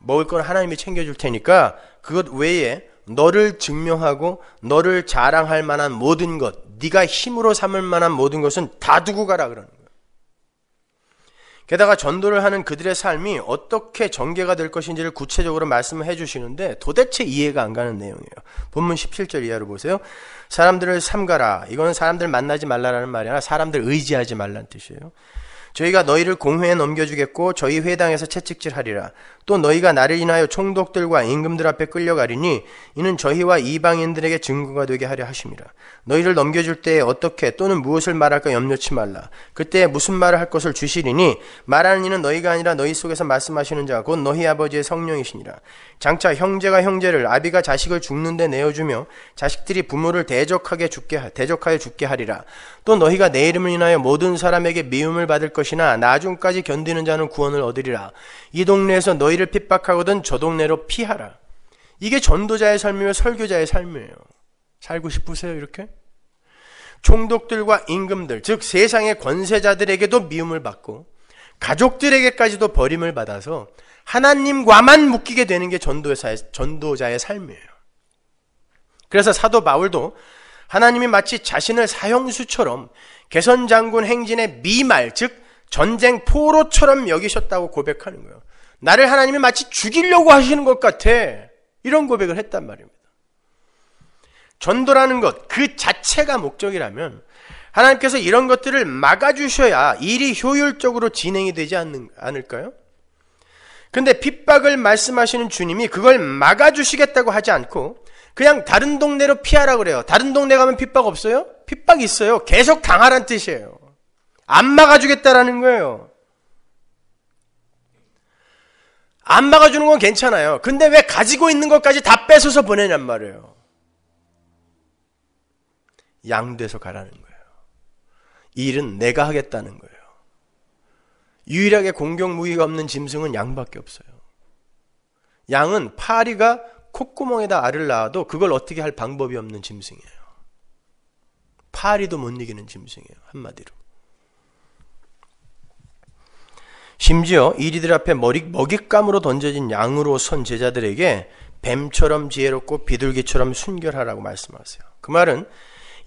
먹을 건 하나님이 챙겨줄 테니까 그것 외에 너를 증명하고 너를 자랑할 만한 모든 것, 네가 힘으로 삼을 만한 모든 것은 다 두고 가라 그러는 거예요. 게다가 전도를 하는 그들의 삶이 어떻게 전개가 될 것인지를 구체적으로 말씀해 을 주시는데 도대체 이해가 안 가는 내용이에요. 본문 17절 이하로 보세요. 사람들을 삼가라. 이거는 사람들 만나지 말라라는 말이 아니라 사람들 의지하지 말라는 뜻이에요. 저희가 너희를 공회에 넘겨주겠고 저희 회당에서 채찍질하리라. 또 너희가 나를 인하여 총독들과 임금들 앞에 끌려가리니 이는 저희와 이방인들에게 증거가 되게 하려 하심이라. 너희를 넘겨줄 때에 어떻게 또는 무엇을 말할까 염려치 말라. 그때에 무슨 말을 할 것을 주시리니 말하는 이는 너희가 아니라 너희 속에서 말씀하시는 자가 곧 너희 아버지의 성령이시니라. 장차 형제가 형제를 아비가 자식을 죽는데 내어주며 자식들이 부모를 대적하게 죽게 대적하여 죽게 하리라. 또 너희가 내 이름을 인하여 모든 사람에게 미움을 받을 것이나 나중까지 견디는 자는 구원을 얻으리라. 이 동네에서 너희 너희를 핍박하거든 저 동네로 피하라. 이게 전도자의 삶이며 설교자의 삶이에요. 살고 싶으세요, 이렇게? 총독들과 임금들, 즉 세상의 권세자들에게도 미움을 받고 가족들에게까지도 버림을 받아서 하나님과만 묶이게 되는 게 전도자의, 전도자의 삶이에요. 그래서 사도 바울도 하나님이 마치 자신을 사형수처럼 개선장군 행진의 미말, 즉 전쟁 포로처럼 여기셨다고 고백하는 거예요. 나를 하나님이 마치 죽이려고 하시는 것 같아. 이런 고백을 했단 말입니다. 전도라는 것, 그 자체가 목적이라면 하나님께서 이런 것들을 막아주셔야 일이 효율적으로 진행이 되지 않을까요? 근데 핍박을 말씀하시는 주님이 그걸 막아주시겠다고 하지 않고 그냥 다른 동네로 피하라 그래요. 다른 동네 가면 핍박 없어요? 핍박 있어요. 계속 당하란 뜻이에요. 안 막아주겠다라는 거예요. 안 막아주는 건 괜찮아요. 근데 왜 가지고 있는 것까지 다 뺏어서 보내냔 말이에요. 양돼서 가라는 거예요. 일은 내가 하겠다는 거예요. 유일하게 공격 무기가 없는 짐승은 양밖에 없어요. 양은 파리가 콧구멍에다 알을 낳아도 그걸 어떻게 할 방법이 없는 짐승이에요. 파리도 못 이기는 짐승이에요. 한마디로. 심지어 이리들 앞에 머리, 먹잇감으로 던져진 양으로 선 제자들에게 뱀처럼 지혜롭고 비둘기처럼 순결하라고 말씀하세요. 그 말은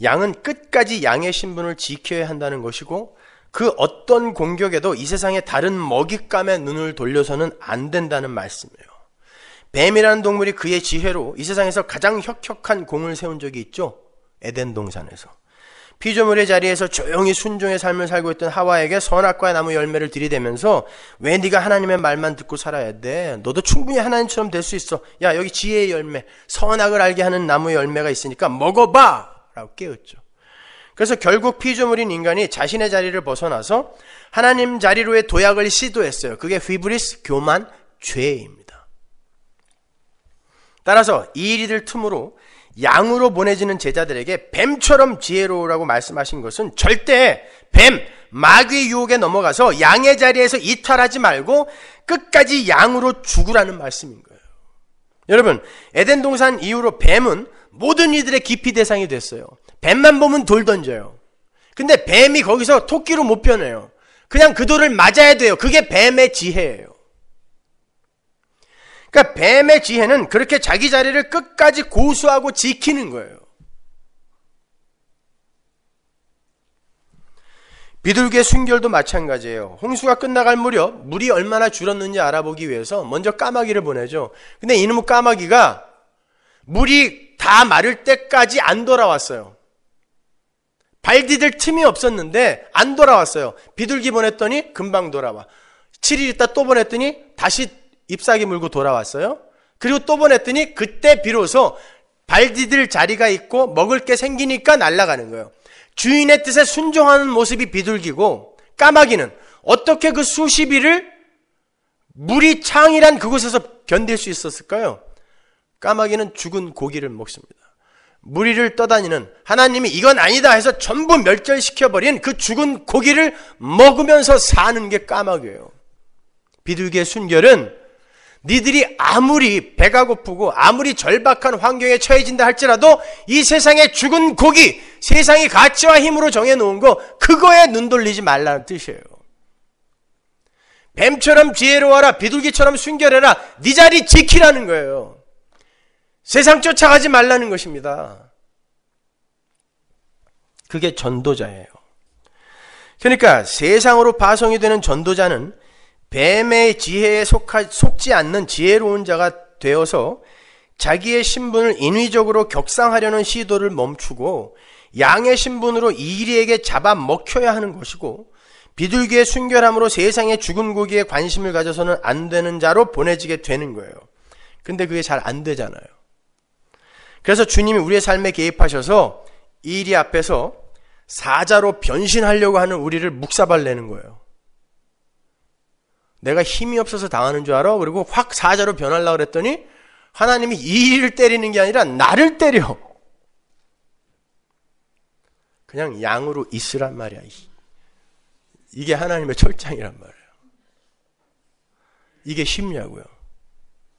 양은 끝까지 양의 신분을 지켜야 한다는 것이고 그 어떤 공격에도 이 세상의 다른 먹잇감의 눈을 돌려서는 안 된다는 말씀이에요. 뱀이라는 동물이 그의 지혜로 이 세상에서 가장 혁혁한 공을 세운 적이 있죠. 에덴 동산에서. 피조물의 자리에서 조용히 순종의 삶을 살고 있던 하와에게 선악과의 나무 열매를 들이대면서 왜 네가 하나님의 말만 듣고 살아야 돼? 너도 충분히 하나님처럼 될 수 있어. 야 여기 지혜의 열매, 선악을 알게 하는 나무 열매가 있으니까 먹어봐! 라고 깨웠죠. 그래서 결국 피조물인 인간이 자신의 자리를 벗어나서 하나님 자리로의 도약을 시도했어요. 그게 휘브리스, 교만, 죄입니다. 따라서 이 일이들 틈으로 양으로 보내지는 제자들에게 뱀처럼 지혜로우라고 말씀하신 것은 절대 뱀, 마귀 유혹에 넘어가서 양의 자리에서 이탈하지 말고 끝까지 양으로 죽으라는 말씀인 거예요. 여러분, 에덴 동산 이후로 뱀은 모든 이들의 기피 대상이 됐어요. 뱀만 보면 돌 던져요. 근데 뱀이 거기서 토끼로 못 변해요. 그냥 그 돌을 맞아야 돼요. 그게 뱀의 지혜예요. 그러니까 뱀의 지혜는 그렇게 자기 자리를 끝까지 고수하고 지키는 거예요. 비둘기의 순결도 마찬가지예요. 홍수가 끝나갈 무렵 물이 얼마나 줄었는지 알아보기 위해서 먼저 까마귀를 보내죠. 근데 이놈의 까마귀가 물이 다 마를 때까지 안 돌아왔어요. 발 디딜 틈이 없었는데 안 돌아왔어요. 비둘기 보냈더니 금방 돌아와. 7일 있다 또 보냈더니 다시 잎사귀 물고 돌아왔어요. 그리고 또 보냈더니 그때 비로소 발 디딜 자리가 있고 먹을 게 생기니까 날아가는 거예요. 주인의 뜻에 순종하는 모습이 비둘기고 까마귀는 어떻게 그 수십 일을 물이 창이란 그곳에서 견딜 수 있었을까요? 까마귀는 죽은 고기를 먹습니다. 무리를 떠다니는 하나님이 이건 아니다 해서 전부 멸절시켜버린 그 죽은 고기를 먹으면서 사는 게 까마귀예요. 비둘기의 순결은 니들이 아무리 배가 고프고 아무리 절박한 환경에 처해진다 할지라도 이 세상의 죽은 고기, 세상이 가치와 힘으로 정해놓은 거 그거에 눈 돌리지 말라는 뜻이에요. 뱀처럼 지혜로워라 비둘기처럼 순결해라 네 자리 지키라는 거예요. 세상 쫓아가지 말라는 것입니다. 그게 전도자예요. 그러니까 세상으로 파송이 되는 전도자는 뱀의 지혜에 속하, 속지 않는 지혜로운 자가 되어서 자기의 신분을 인위적으로 격상하려는 시도를 멈추고 양의 신분으로 이리에게 잡아먹혀야 하는 것이고 비둘기의 순결함으로 세상의 죽은 고기에 관심을 가져서는 안 되는 자로 보내지게 되는 거예요. 근데 그게 잘 안 되잖아요. 그래서 주님이 우리의 삶에 개입하셔서 이리 앞에서 사자로 변신하려고 하는 우리를 묵사발내는 거예요. 내가 힘이 없어서 당하는 줄 알아? 그리고 확 사자로 변하려고 그랬더니 하나님이 이를 때리는 게 아니라 나를 때려. 그냥 양으로 있으란 말이야. 이게 하나님의 철장이란 말이야 이게 쉽냐고요.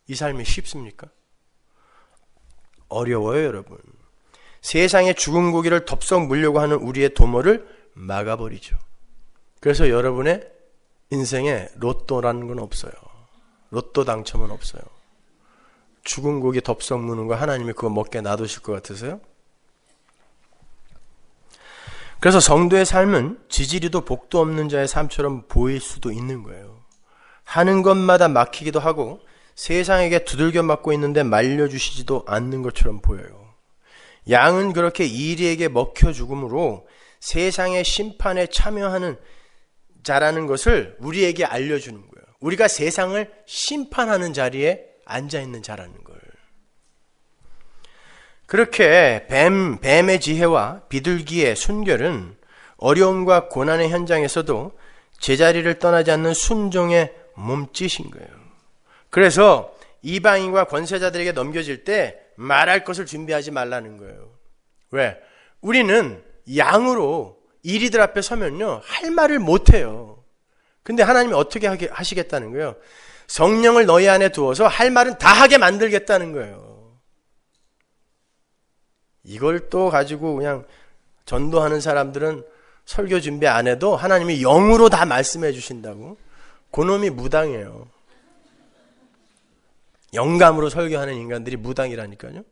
이 삶이 쉽습니까? 어려워요, 여러분. 세상의 죽은 고기를 덥석 물려고 하는 우리의 도모를 막아버리죠. 그래서 여러분의 인생에 로또라는 건 없어요. 로또 당첨은 없어요. 죽은 고기 덥석 무는 거 하나님이 그거 먹게 놔두실 것 같으세요? 그래서 성도의 삶은 지지리도 복도 없는 자의 삶처럼 보일 수도 있는 거예요. 하는 것마다 막히기도 하고 세상에게 두들겨 맞고 있는데 말려주시지도 않는 것처럼 보여요. 양은 그렇게 이리에게 먹혀 죽음으로 세상의 심판에 참여하는 자라는 것을 우리에게 알려주는 거예요. 우리가 세상을 심판하는 자리에 앉아있는 자라는 걸. 그렇게 뱀, 뱀의 지혜와 비둘기의 순결은 어려움과 고난의 현장에서도 제자리를 떠나지 않는 순종의 몸짓인 거예요. 그래서 이방인과 권세자들에게 넘겨질 때 말할 것을 준비하지 말라는 거예요. 왜? 우리는 양으로 이리들 앞에 서면요. 할 말을 못 해요. 근데 하나님이 어떻게 하게 하시겠다는 거예요? 성령을 너희 안에 두어서 할 말은 다 하게 만들겠다는 거예요. 이걸 또 가지고 그냥 전도하는 사람들은 설교 준비 안 해도 하나님이 영으로 다 말씀해 주신다고. 고놈이 무당이에요. 영감으로 설교하는 인간들이 무당이라니까요.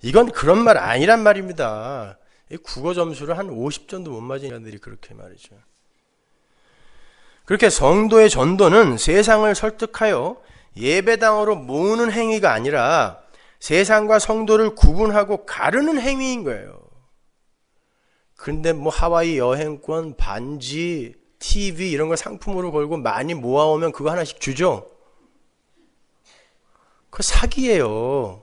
이건 그런 말 아니란 말입니다. 국어 점수를 한 50점도 못 맞은 사람들이 그렇게 말이죠. 그렇게 성도의 전도는 세상을 설득하여 예배당으로 모으는 행위가 아니라 세상과 성도를 구분하고 가르는 행위인 거예요. 근데 뭐 하와이 여행권, 반지, TV 이런 걸 상품으로 걸고 많이 모아오면 그거 하나씩 주죠? 그 사기예요.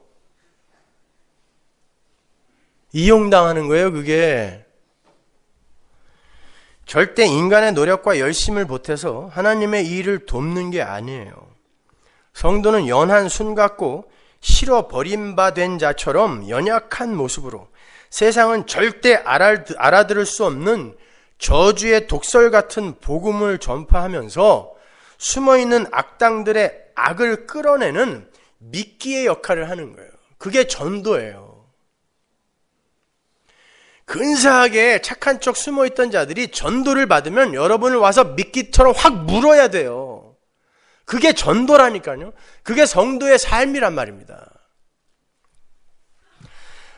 이용당하는 거예요, 그게. 절대 인간의 노력과 열심을 보태서 하나님의 일을 돕는 게 아니에요. 성도는 연한 순 같고 실어 버림받은 자처럼 연약한 모습으로 세상은 절대 알아들을 수 없는 저주의 독설 같은 복음을 전파하면서 숨어있는 악당들의 악을 끌어내는 미끼의 역할을 하는 거예요. 그게 전도예요. 근사하게 착한 쪽 숨어 있던 자들이 전도를 받으면 여러분을 와서 미끼처럼 확 물어야 돼요. 그게 전도라니까요. 그게 성도의 삶이란 말입니다.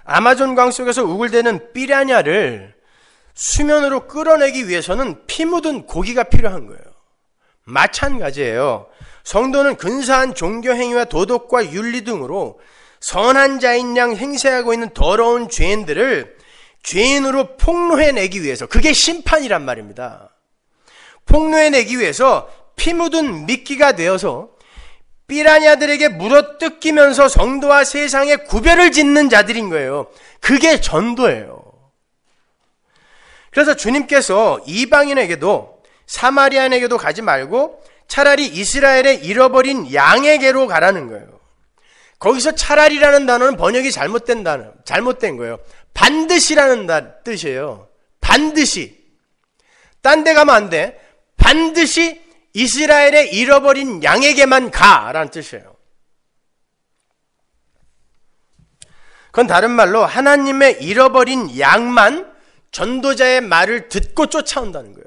아마존강 속에서 우글대는 삐라냐를 수면으로 끌어내기 위해서는 피 묻은 고기가 필요한 거예요. 마찬가지예요. 성도는 근사한 종교행위와 도덕과 윤리 등으로 선한 자인 양 행세하고 있는 더러운 죄인들을 죄인으로 폭로해내기 위해서 그게 심판이란 말입니다. 폭로해내기 위해서 피 묻은 미끼가 되어서 삐라냐들에게 물어뜯기면서 성도와 세상의 구별을 짓는 자들인 거예요. 그게 전도예요. 그래서 주님께서 이방인에게도 사마리안에게도 가지 말고 차라리 이스라엘의 잃어버린 양에게로 가라는 거예요. 거기서 차라리라는 단어는 번역이 잘못된 단어, 잘못된 거예요. 반드시라는 뜻이에요. 반드시. 딴 데 가면 안 돼. 반드시 이스라엘의 잃어버린 양에게만 가라는 뜻이에요. 그건 다른 말로 하나님의 잃어버린 양만 전도자의 말을 듣고 쫓아온다는 거예요.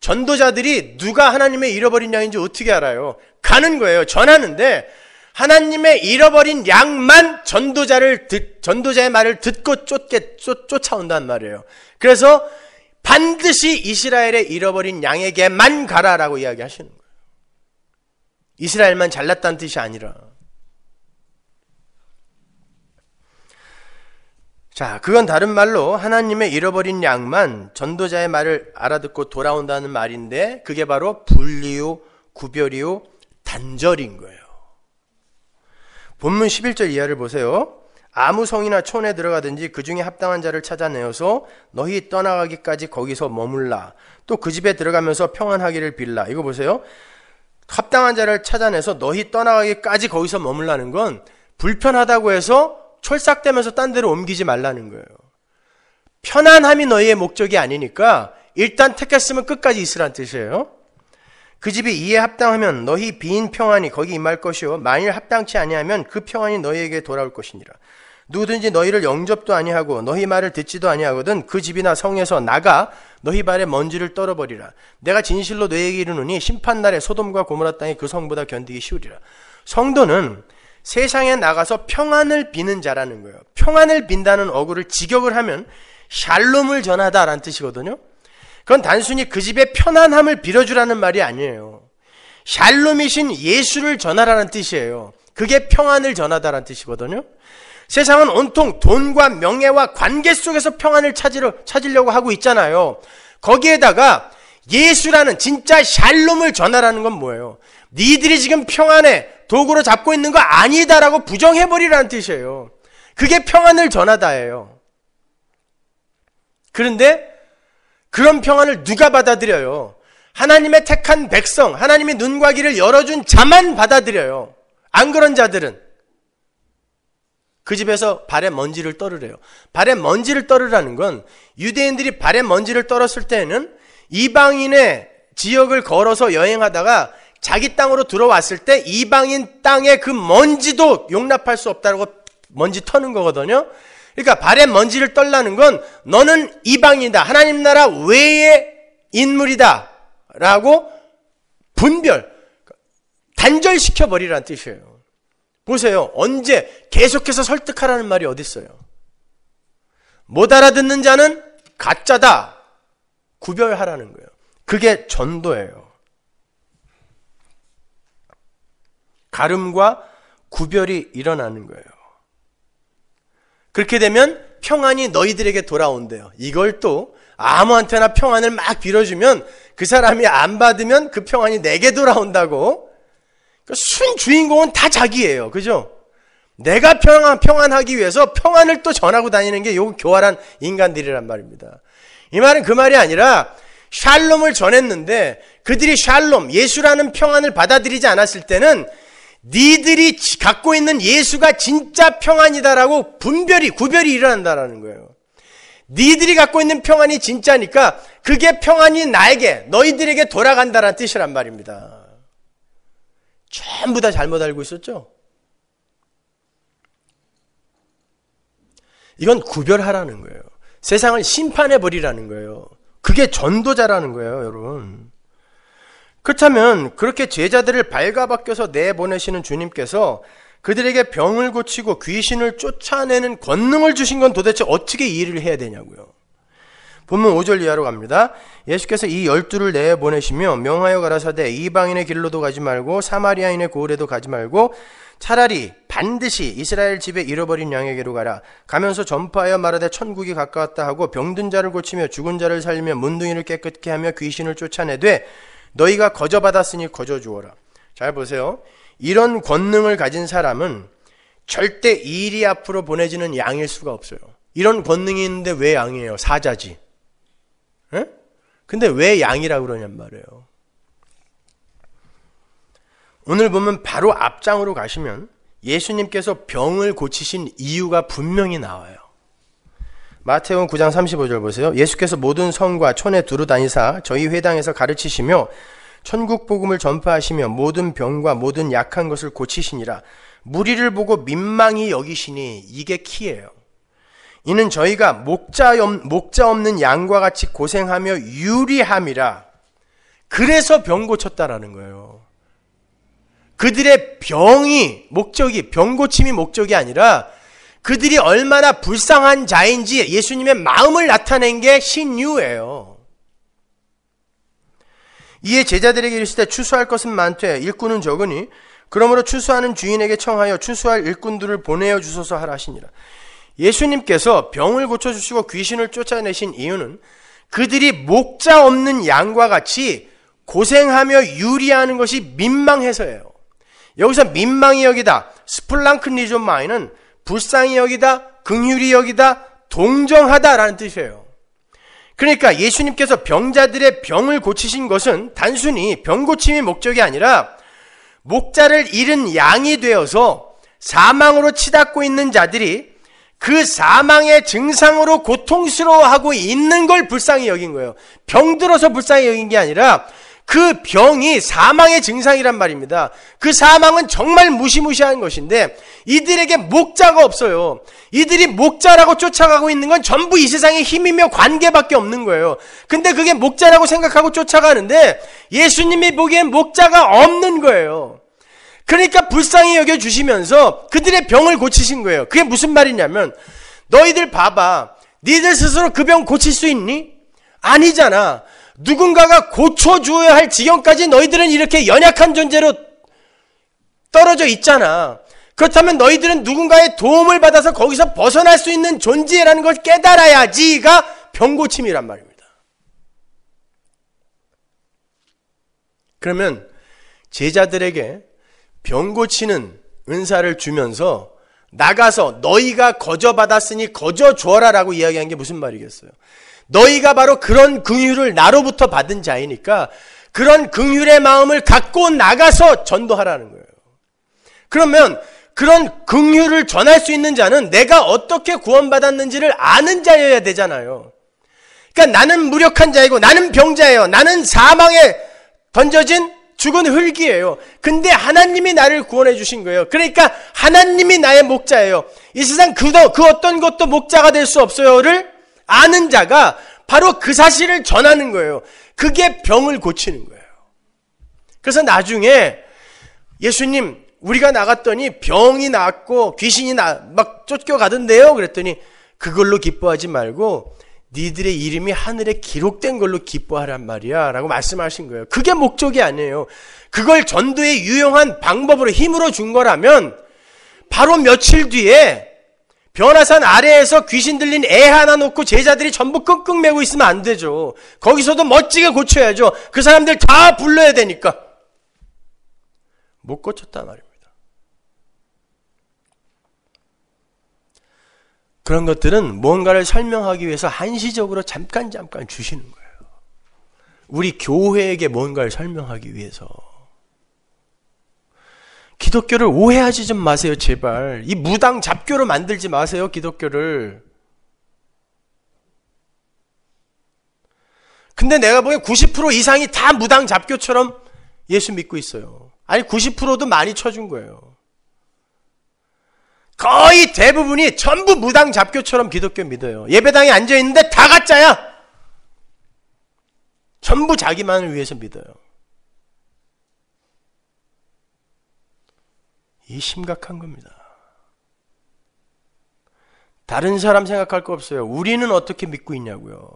전도자들이 누가 하나님의 잃어버린 양인지 어떻게 알아요? 가는 거예요. 전하는데 하나님의 잃어버린 양만 전도자를 듣, 전도자의 말을 듣고 쫓게, 쫓, 쫓아온단 말이에요. 그래서 반드시 이스라엘의 잃어버린 양에게만 가라라고 이야기하시는 거예요. 이스라엘만 잘났다는 뜻이 아니라. 자, 그건 다른 말로 하나님의 잃어버린 양만 전도자의 말을 알아듣고 돌아온다는 말인데 그게 바로 분리요, 구별이요, 단절인 거예요. 본문 11절 이하를 보세요. 아무 성이나 촌에 들어가든지 그 중에 합당한 자를 찾아내어서 너희 떠나가기까지 거기서 머물라. 또 그 집에 들어가면서 평안하기를 빌라. 이거 보세요. 합당한 자를 찾아내서 너희 떠나가기까지 거기서 머물라는 건 불편하다고 해서 철삭되면서 딴 데로 옮기지 말라는 거예요. 편안함이 너희의 목적이 아니니까 일단 택했으면 끝까지 있으란 뜻이에요. 그 집이 이에 합당하면 너희 비인 평안이 거기 임할 것이요 만일 합당치 아니하면 그 평안이 너희에게 돌아올 것이니라 누구든지 너희를 영접도 아니하고 너희 말을 듣지도 아니하거든 그 집이나 성에서 나가 너희 발에 먼지를 떨어버리라 내가 진실로 너희에게 이르노니 심판 날에 소돔과 고모라 땅이 그 성보다 견디기 쉬우리라 성도는 세상에 나가서 평안을 비는 자라는 거예요 평안을 빈다는 어구를 직역을 하면 샬롬을 전하다라는 뜻이거든요 그건 단순히 그 집의 편안함을 빌어주라는 말이 아니에요. 샬롬이신 예수를 전하라는 뜻이에요. 그게 평안을 전하다라는 뜻이거든요. 세상은 온통 돈과 명예와 관계 속에서 평안을 찾으려, 찾으려고 하고 있잖아요. 거기에다가 예수라는 진짜 샬롬을 전하라는 건 뭐예요? 니들이 지금 평안에 도구로 잡고 있는 거 아니다라고 부정해버리라는 뜻이에요. 그게 평안을 전하다예요. 그런데 그런 평안을 누가 받아들여요? 하나님의 택한 백성, 하나님의 눈과 귀를 열어준 자만 받아들여요. 안 그런 자들은 그 집에서 발에 먼지를 떨으래요. 발에 먼지를 떨으라는 건 유대인들이 발에 먼지를 떨었을 때에는 이방인의 지역을 걸어서 여행하다가 자기 땅으로 들어왔을 때 이방인 땅에그 먼지도 용납할 수 없다고 먼지 터는 거거든요. 그러니까 발에 먼지를 떨라는 건 너는 이방이다. 하나님 나라 외의 인물이다. 라고 분별, 단절시켜버리라는 뜻이에요. 보세요. 언제 계속해서 설득하라는 말이 어딨어요. 못 알아듣는 자는 가짜다. 구별하라는 거예요. 그게 전도예요. 가름과 구별이 일어나는 거예요. 그렇게 되면 평안이 너희들에게 돌아온대요. 이걸 또 아무한테나 평안을 막 빌어주면 그 사람이 안 받으면 그 평안이 내게 돌아온다고. 그순 그러니까 주인공은 다 자기예요. 그죠? 내가 평안, 평안하기 위해서 평안을 또 전하고 다니는 게 요 교활한 인간들이란 말입니다. 이 말은 그 말이 아니라 샬롬을 전했는데 그들이 샬롬, 예수라는 평안을 받아들이지 않았을 때는 니들이 갖고 있는 예수가 진짜 평안이다라고 분별이 구별이 일어난다라는 거예요. 니들이 갖고 있는 평안이 진짜니까 그게 평안이 나에게 너희들에게 돌아간다라는 뜻이란 말입니다. 전부 다 잘못 알고 있었죠? 이건 구별하라는 거예요. 세상을 심판해 버리라는 거예요. 그게 전도자라는 거예요, 여러분. 그렇다면 그렇게 제자들을 발가벗겨서 내보내시는 주님께서 그들에게 병을 고치고 귀신을 쫓아내는 권능을 주신 건 도대체 어떻게 일을 해야 되냐고요. 본문 5절 이하로 갑니다. 예수께서 이 열두를 내보내시며 명하여 가라사대 이방인의 길로도 가지 말고 사마리아인의 고을에도 가지 말고 차라리 반드시 이스라엘 집에 잃어버린 양에게로 가라. 가면서 전파하여 말하되 천국이 가까웠다 하고 병든 자를 고치며 죽은 자를 살리며 문둥이를 깨끗게 하며 귀신을 쫓아내되 너희가 거저 받았으니 거저 주어라. 잘 보세요. 이런 권능을 가진 사람은 절대 이리 앞으로 보내지는 양일 수가 없어요. 이런 권능이 있는데 왜 양이에요? 사자지. 에? 근데 왜 양이라고 그러냔 말이에요. 오늘 보면 바로 앞장으로 가시면 예수님께서 병을 고치신 이유가 분명히 나와요. 마태음 9장 35절 보세요. 예수께서 모든 성과 촌에 두루 다니사 저희 회당에서 가르치시며 천국 복음을 전파하시며 모든 병과 모든 약한 것을 고치시니라. 무리를 보고 민망히 여기시니 이게 키예요. 이는 저희가 목자, 목자 없는 양과 같이 고생하며 유리함이라. 그래서 병 고쳤다라는 거예요. 그들의 병이 목적이 병 고침이 목적이 아니라 그들이 얼마나 불쌍한 자인지 예수님의 마음을 나타낸 게 신유예요. 이에 제자들에게 이르시되 추수할 것은 많되 일꾼은 적으니 그러므로 추수하는 주인에게 청하여 추수할 일꾼들을 보내어 주소서 하라 하시니라. 예수님께서 병을 고쳐주시고 귀신을 쫓아내신 이유는 그들이 목자 없는 양과 같이 고생하며 유리하는 것이 민망해서예요. 여기서 민망이 여기다 스플랑크니존 마이는 불쌍히 여기다, 긍휼히 여기다, 동정하다라는 뜻이에요. 그러니까 예수님께서 병자들의 병을 고치신 것은 단순히 병 고침이 목적이 아니라 목자를 잃은 양이 되어서 사망으로 치닫고 있는 자들이 그 사망의 증상으로 고통스러워하고 있는 걸 불쌍히 여긴 거예요. 병들어서 불쌍히 여긴 게 아니라 그 병이 사망의 증상이란 말입니다. 그 사망은 정말 무시무시한 것인데 이들에게 목자가 없어요. 이들이 목자라고 쫓아가고 있는 건 전부 이 세상의 힘이며 관계밖에 없는 거예요. 근데 그게 목자라고 생각하고 쫓아가는데 예수님이 보기엔 목자가 없는 거예요. 그러니까 불쌍히 여겨주시면서 그들의 병을 고치신 거예요. 그게 무슨 말이냐면 너희들 봐봐. 니들 스스로 그 병 고칠 수 있니? 아니잖아. 누군가가 고쳐줘야 할 지경까지 너희들은 이렇게 연약한 존재로 떨어져 있잖아. 그렇다면 너희들은 누군가의 도움을 받아서 거기서 벗어날 수 있는 존재라는 걸 깨달아야지가 병고침이란 말입니다. 그러면 제자들에게 병고치는 은사를 주면서 나가서 너희가 거저 받았으니 거저 주어라 라고 이야기한 게 무슨 말이겠어요? 너희가 바로 그런 긍휼을 나로부터 받은 자이니까 그런 긍휼의 마음을 갖고 나가서 전도하라는 거예요. 그러면 그런 긍휼을 전할 수 있는 자는 내가 어떻게 구원받았는지를 아는 자여야 되잖아요. 그러니까 나는 무력한 자이고 나는 병자예요. 나는 사망에 던져진 죽은 흙이에요. 근데 하나님이 나를 구원해 주신 거예요. 그러니까 하나님이 나의 목자예요. 이 세상 그, 그 어떤 것도 목자가 될 수 없어요를 아는 자가 바로 그 사실을 전하는 거예요. 그게 병을 고치는 거예요. 그래서 나중에 예수님 우리가 나갔더니 병이 났고 귀신이 나, 막 쫓겨가던데요. 그랬더니 그걸로 기뻐하지 말고 니들의 이름이 하늘에 기록된 걸로 기뻐하란 말이야. 라고 말씀하신 거예요. 그게 목적이 아니에요. 그걸 전도에 유용한 방법으로 힘으로 준 거라면 바로 며칠 뒤에 변화산 아래에서 귀신 들린 애 하나 놓고 제자들이 전부 끙끙 매고 있으면 안 되죠. 거기서도 멋지게 고쳐야죠. 그 사람들 다 불러야 되니까. 못 고쳤단 말입니다. 그런 것들은 뭔가를 설명하기 위해서 한시적으로 잠깐 잠깐 주시는 거예요. 우리 교회에게 뭔가를 설명하기 위해서. 기독교를 오해하지 좀 마세요, 제발. 이 무당 잡교로 만들지 마세요, 기독교를. 근데 내가 보기엔 90% 이상이 다 무당 잡교처럼 예수 믿고 있어요. 아니, 90%도 많이 쳐준 거예요. 거의 대부분이 전부 무당 잡교처럼 기독교 믿어요. 예배당에 앉아있는데 다 가짜야! 전부 자기만을 위해서 믿어요. 이 심각한 겁니다. 다른 사람 생각할 거 없어요. 우리는 어떻게 믿고 있냐고요.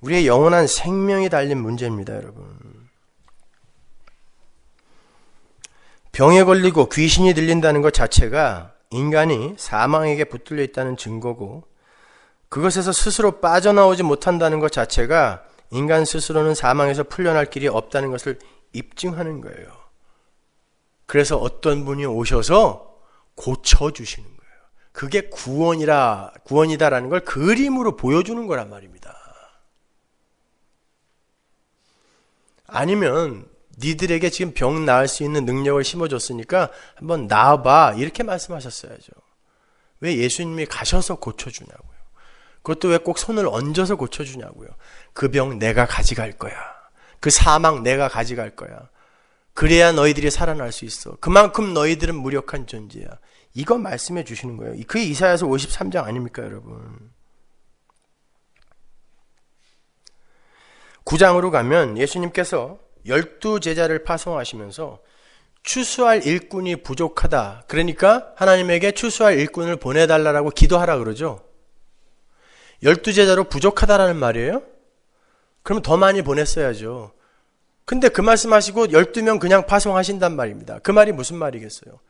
우리의 영원한 생명이 달린 문제입니다, 여러분. 병에 걸리고 귀신이 들린다는 것 자체가 인간이 사망에게 붙들려 있다는 증거고 그것에서 스스로 빠져나오지 못한다는 것 자체가 인간 스스로는 사망에서 풀려날 길이 없다는 것을 입증하는 거예요. 그래서 어떤 분이 오셔서 고쳐주시는 거예요. 그게 구원이라, 구원이다라는 걸 그림으로 보여주는 거란 말입니다. 아니면 니들에게 지금 병 나을 수 있는 능력을 심어줬으니까 한번 나와봐 이렇게 말씀하셨어야죠. 왜 예수님이 가셔서 고쳐주냐고요. 그것도 왜 꼭 손을 얹어서 고쳐주냐고요. 그 병 내가 가져갈 거야. 그 사망 내가 가져갈 거야. 그래야 너희들이 살아날 수 있어. 그만큼 너희들은 무력한 존재야. 이거 말씀해 주시는 거예요. 그게 이사야서 53장 아닙니까, 여러분? 9장으로 가면 예수님께서 열두 제자를 파송하시면서 추수할 일꾼이 부족하다. 그러니까 하나님에게 추수할 일꾼을 보내달라고 기도하라 그러죠. 열두 제자로 부족하다라는 말이에요? 그럼 더 많이 보냈어야죠. 근데 그 말씀하시고 12명 그냥 파송하신단 말입니다. 그 말이 무슨 말이겠어요?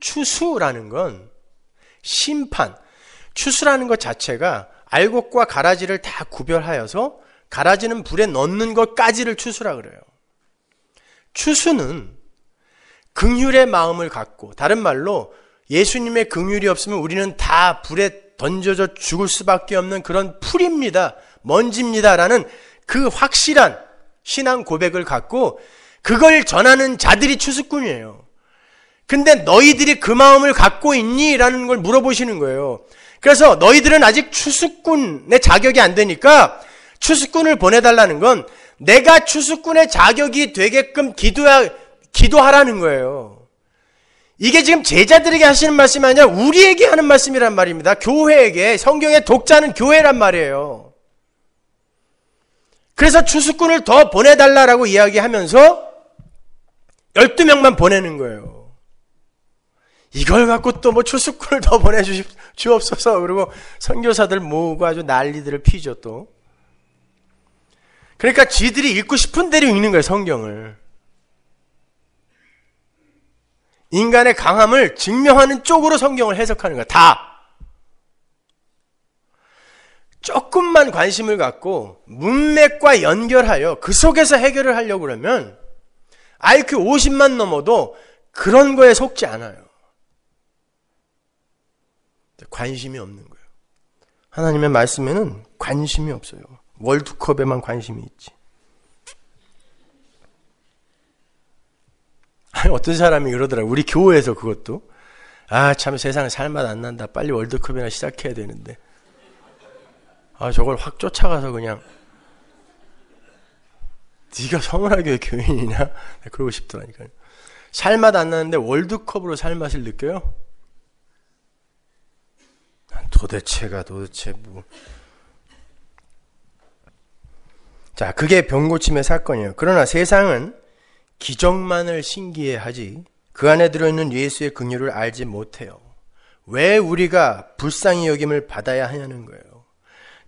추수라는 건 심판, 추수라는 것 자체가 알곡과 가라지를 다 구별하여서 가라지는 불에 넣는 것까지를 추수라 그래요. 추수는 긍휼의 마음을 갖고 다른 말로 예수님의 긍휼이 없으면 우리는 다 불에 던져져 죽을 수밖에 없는 그런 풀입니다. 먼지입니다라는 그 확실한 신앙 고백을 갖고 그걸 전하는 자들이 추수꾼이에요. 근데 너희들이 그 마음을 갖고 있니? 라는 걸 물어보시는 거예요. 그래서 너희들은 아직 추수꾼의 자격이 안 되니까 추수꾼을 보내달라는 건 내가 추수꾼의 자격이 되게끔 기도하, 기도하라는 거예요. 이게 지금 제자들에게 하시는 말씀이 아니라 우리에게 하는 말씀이란 말입니다. 교회에게. 성경의 독자는 교회란 말이에요. 그래서 추수꾼을 더 보내달라라고 이야기하면서 12명만 보내는 거예요. 이걸 갖고 또 뭐 추수꾼을 더 보내주옵소서. 그리고 선교사들 모으고 아주 난리들을 피죠 또. 그러니까 지들이 읽고 싶은 대로 읽는 거예요, 성경을. 인간의 강함을 증명하는 쪽으로 성경을 해석하는 거예요 다. 조금만 관심을 갖고 문맥과 연결하여 그 속에서 해결을 하려고 그러면 IQ 50만 넘어도 그런 거에 속지 않아요. 관심이 없는 거예요. 하나님의 말씀에는 관심이 없어요. 월드컵에만 관심이 있지. 아니, 어떤 사람이 그러더라고. 우리 교회에서 그것도. 아, 참 세상에 살맛 안 난다. 빨리 월드컵이나 시작해야 되는데. 아 저걸 확 쫓아가서 그냥 네가 성은하교의 교인이냐 네, 그러고 싶더라니까요. 살맛 안 나는데 월드컵으로 살맛을 느껴요? 도대체가 도대체 뭐. 자, 그게 병고침의 사건이에요. 그러나 세상은 기적만을 신기해하지 그 안에 들어있는 예수의 긍휼을 알지 못해요. 왜 우리가 불쌍히 여김을 받아야 하냐는 거예요.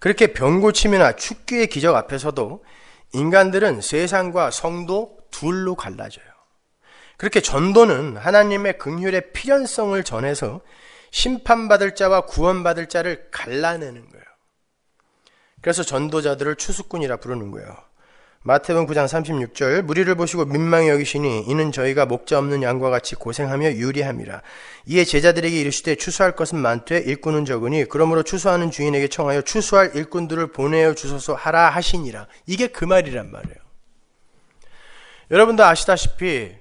그렇게 병고침이나 축기의 기적 앞에서도 인간들은 세상과 성도 둘로 갈라져요. 그렇게 전도는 하나님의 긍휼의 필연성을 전해서 심판받을 자와 구원받을 자를 갈라내는 거예요. 그래서 전도자들을 추수꾼이라 부르는 거예요. 마태복음 9장 36절 무리를 보시고 민망히 여기시니 이는 저희가 목자 없는 양과 같이 고생하며 유리함이라 이에 제자들에게 이르시되 추수할 것은 많되 일꾼은 적으니 그러므로 추수하는 주인에게 청하여 추수할 일꾼들을 보내어 주소서 하라 하시니라 이게 그 말이란 말이에요. 여러분도 아시다시피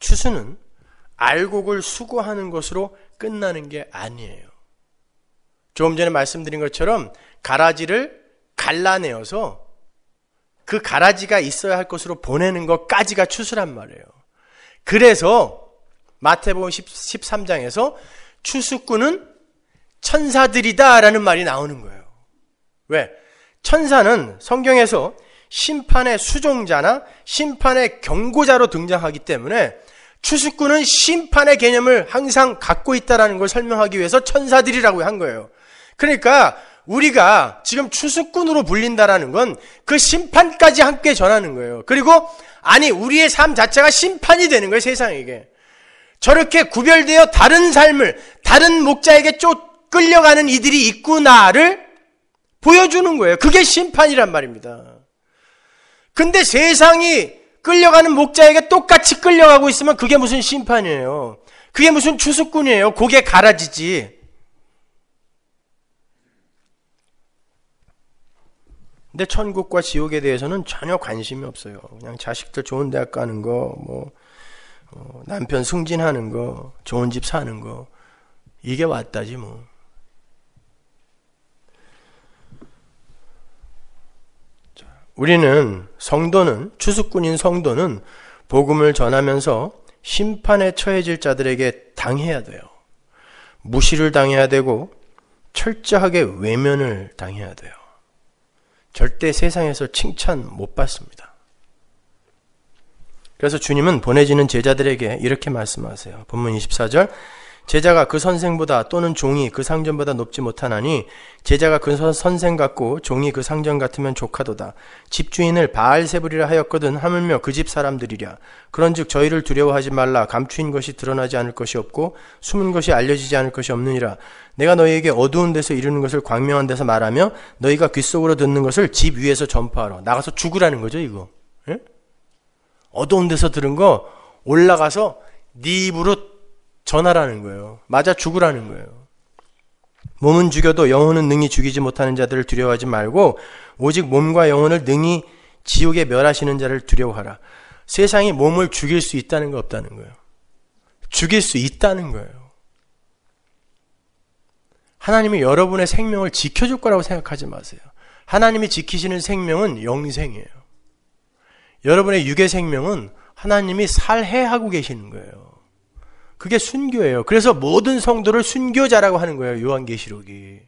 추수는 알곡을 수고하는 것으로 끝나는 게 아니에요. 조금 전에 말씀드린 것처럼 가라지를 갈라내어서 그 가라지가 있어야 할 것으로 보내는 것까지가 추수란 말이에요. 그래서 마태복음 13장에서 추수꾼은 천사들이다라는 말이 나오는 거예요. 왜? 천사는 성경에서 심판의 수종자나 심판의 경고자로 등장하기 때문에 추수꾼은 심판의 개념을 항상 갖고 있다라는 걸 설명하기 위해서 천사들이라고 한 거예요. 그러니까 우리가 지금 추수꾼으로 불린다라는 건 그 심판까지 함께 전하는 거예요. 그리고 아니 우리의 삶 자체가 심판이 되는 거예요 세상에게. 저렇게 구별되어 다른 삶을 다른 목자에게 쫓끌려가는 이들이 있구나를 보여주는 거예요. 그게 심판이란 말입니다. 근데 세상이 끌려가는 목자에게 똑같이 끌려가고 있으면 그게 무슨 심판이에요. 그게 무슨 추수꾼이에요. 고개 갈아지지. 근데 천국과 지옥에 대해서는 전혀 관심이 없어요. 그냥 자식들 좋은 대학 가는 거, 뭐 어, 남편 승진하는 거, 좋은 집 사는 거 이게 왔다지 뭐. 우리는 성도는 추수꾼인 성도는 복음을 전하면서 심판에 처해질 자들에게 당해야 돼요. 무시를 당해야 되고 철저하게 외면을 당해야 돼요. 절대 세상에서 칭찬 못 받습니다. 그래서 주님은 보내지는 제자들에게 이렇게 말씀하세요. 본문 24절 제자가 그 선생보다 또는 종이 그 상전보다 높지 못하나니 제자가 그 선생 같고 종이 그 상전 같으면 조카도다. 집주인을 바알세불이라 하였거든 하물며 그 집 사람들이랴. 그런즉 저희를 두려워하지 말라. 감추인 것이 드러나지 않을 것이 없고 숨은 것이 알려지지 않을 것이 없느니라. 내가 너희에게 어두운 데서 이루는 것을 광명한 데서 말하며 너희가 귓속으로 듣는 것을 집 위에서 전파하러 나가서 죽으라는 거죠 이거. 예? 어두운 데서 들은 거 올라가서 네 입으로 전하라는 거예요. 맞아 죽으라는 거예요. 몸은 죽여도 영혼은 능히 죽이지 못하는 자들을 두려워하지 말고 오직 몸과 영혼을 능히 지옥에 멸하시는 자를 두려워하라. 세상이 몸을 죽일 수 있다는 거 없다는 거예요. 죽일 수 있다는 거예요. 하나님이 여러분의 생명을 지켜줄 거라고 생각하지 마세요. 하나님이 지키시는 생명은 영생이에요. 여러분의 육의 생명은 하나님이 살해하고 계시는 거예요. 그게 순교예요. 그래서 모든 성도를 순교자라고 하는 거예요. 요한계시록이.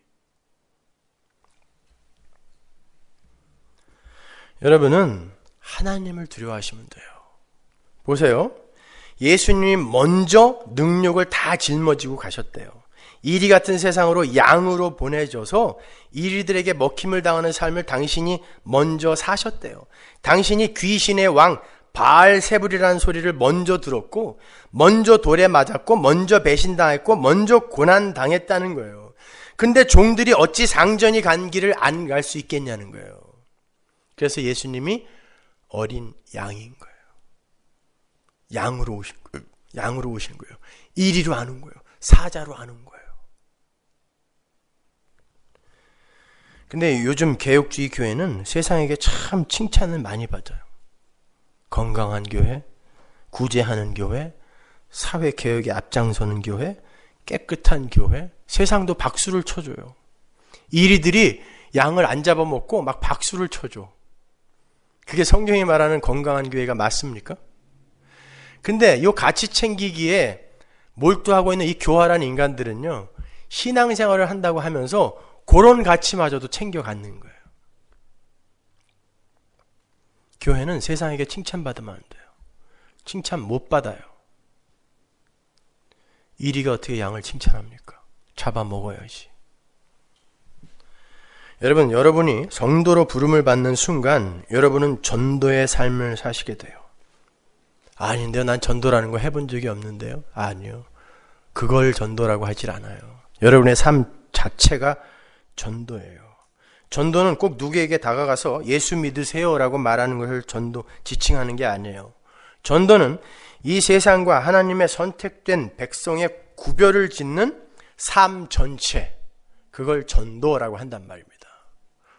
여러분은 하나님을 두려워하시면 돼요. 보세요. 예수님이 먼저 능력을 다 짊어지고 가셨대요. 이리 같은 세상으로 양으로 보내줘서 이리들에게 먹힘을 당하는 삶을 당신이 먼저 사셨대요. 당신이 귀신의 왕 바알세불이라는 소리를 먼저 들었고 먼저 돌에 맞았고 먼저 배신당했고 먼저 고난 당했다는 거예요. 근데 종들이 어찌 상전이 간 길을 안 갈 수 있겠냐는 거예요. 그래서 예수님이 어린 양인 거예요. 양으로 오신 거예요. 양으로 오신 거예요. 이리로 안 온 거예요. 사자로 하는 거예요. 근데 요즘 개혁주의 교회는 세상에게 참 칭찬을 많이 받아요. 건강한 교회, 구제하는 교회, 사회 개혁에 앞장서는 교회, 깨끗한 교회, 세상도 박수를 쳐줘요. 이리들이 양을 안 잡아먹고 막 박수를 쳐줘. 그게 성경이 말하는 건강한 교회가 맞습니까? 근데 요 같이 챙기기에 몰두하고 있는 이 교활한 인간들은요, 신앙생활을 한다고 하면서 그런 가치마저도 챙겨가는 거예요. 교회는 세상에게 칭찬받으면 안 돼요. 칭찬 못 받아요. 이리가 어떻게 양을 칭찬합니까? 잡아먹어야지. 여러분, 여러분이 성도로 부름을 받는 순간 여러분은 전도의 삶을 사시게 돼요. 아닌데요. 난 전도라는 거 해본 적이 없는데요. 아니요. 그걸 전도라고 하질 않아요. 여러분의 삶 자체가 전도예요. 전도는 꼭 누구에게 다가가서 예수 믿으세요라고 말하는 것을 전도 지칭하는 게 아니에요. 전도는 이 세상과 하나님의 선택된 백성의 구별을 짓는 삶 전체 그걸 전도라고 한단 말입니다.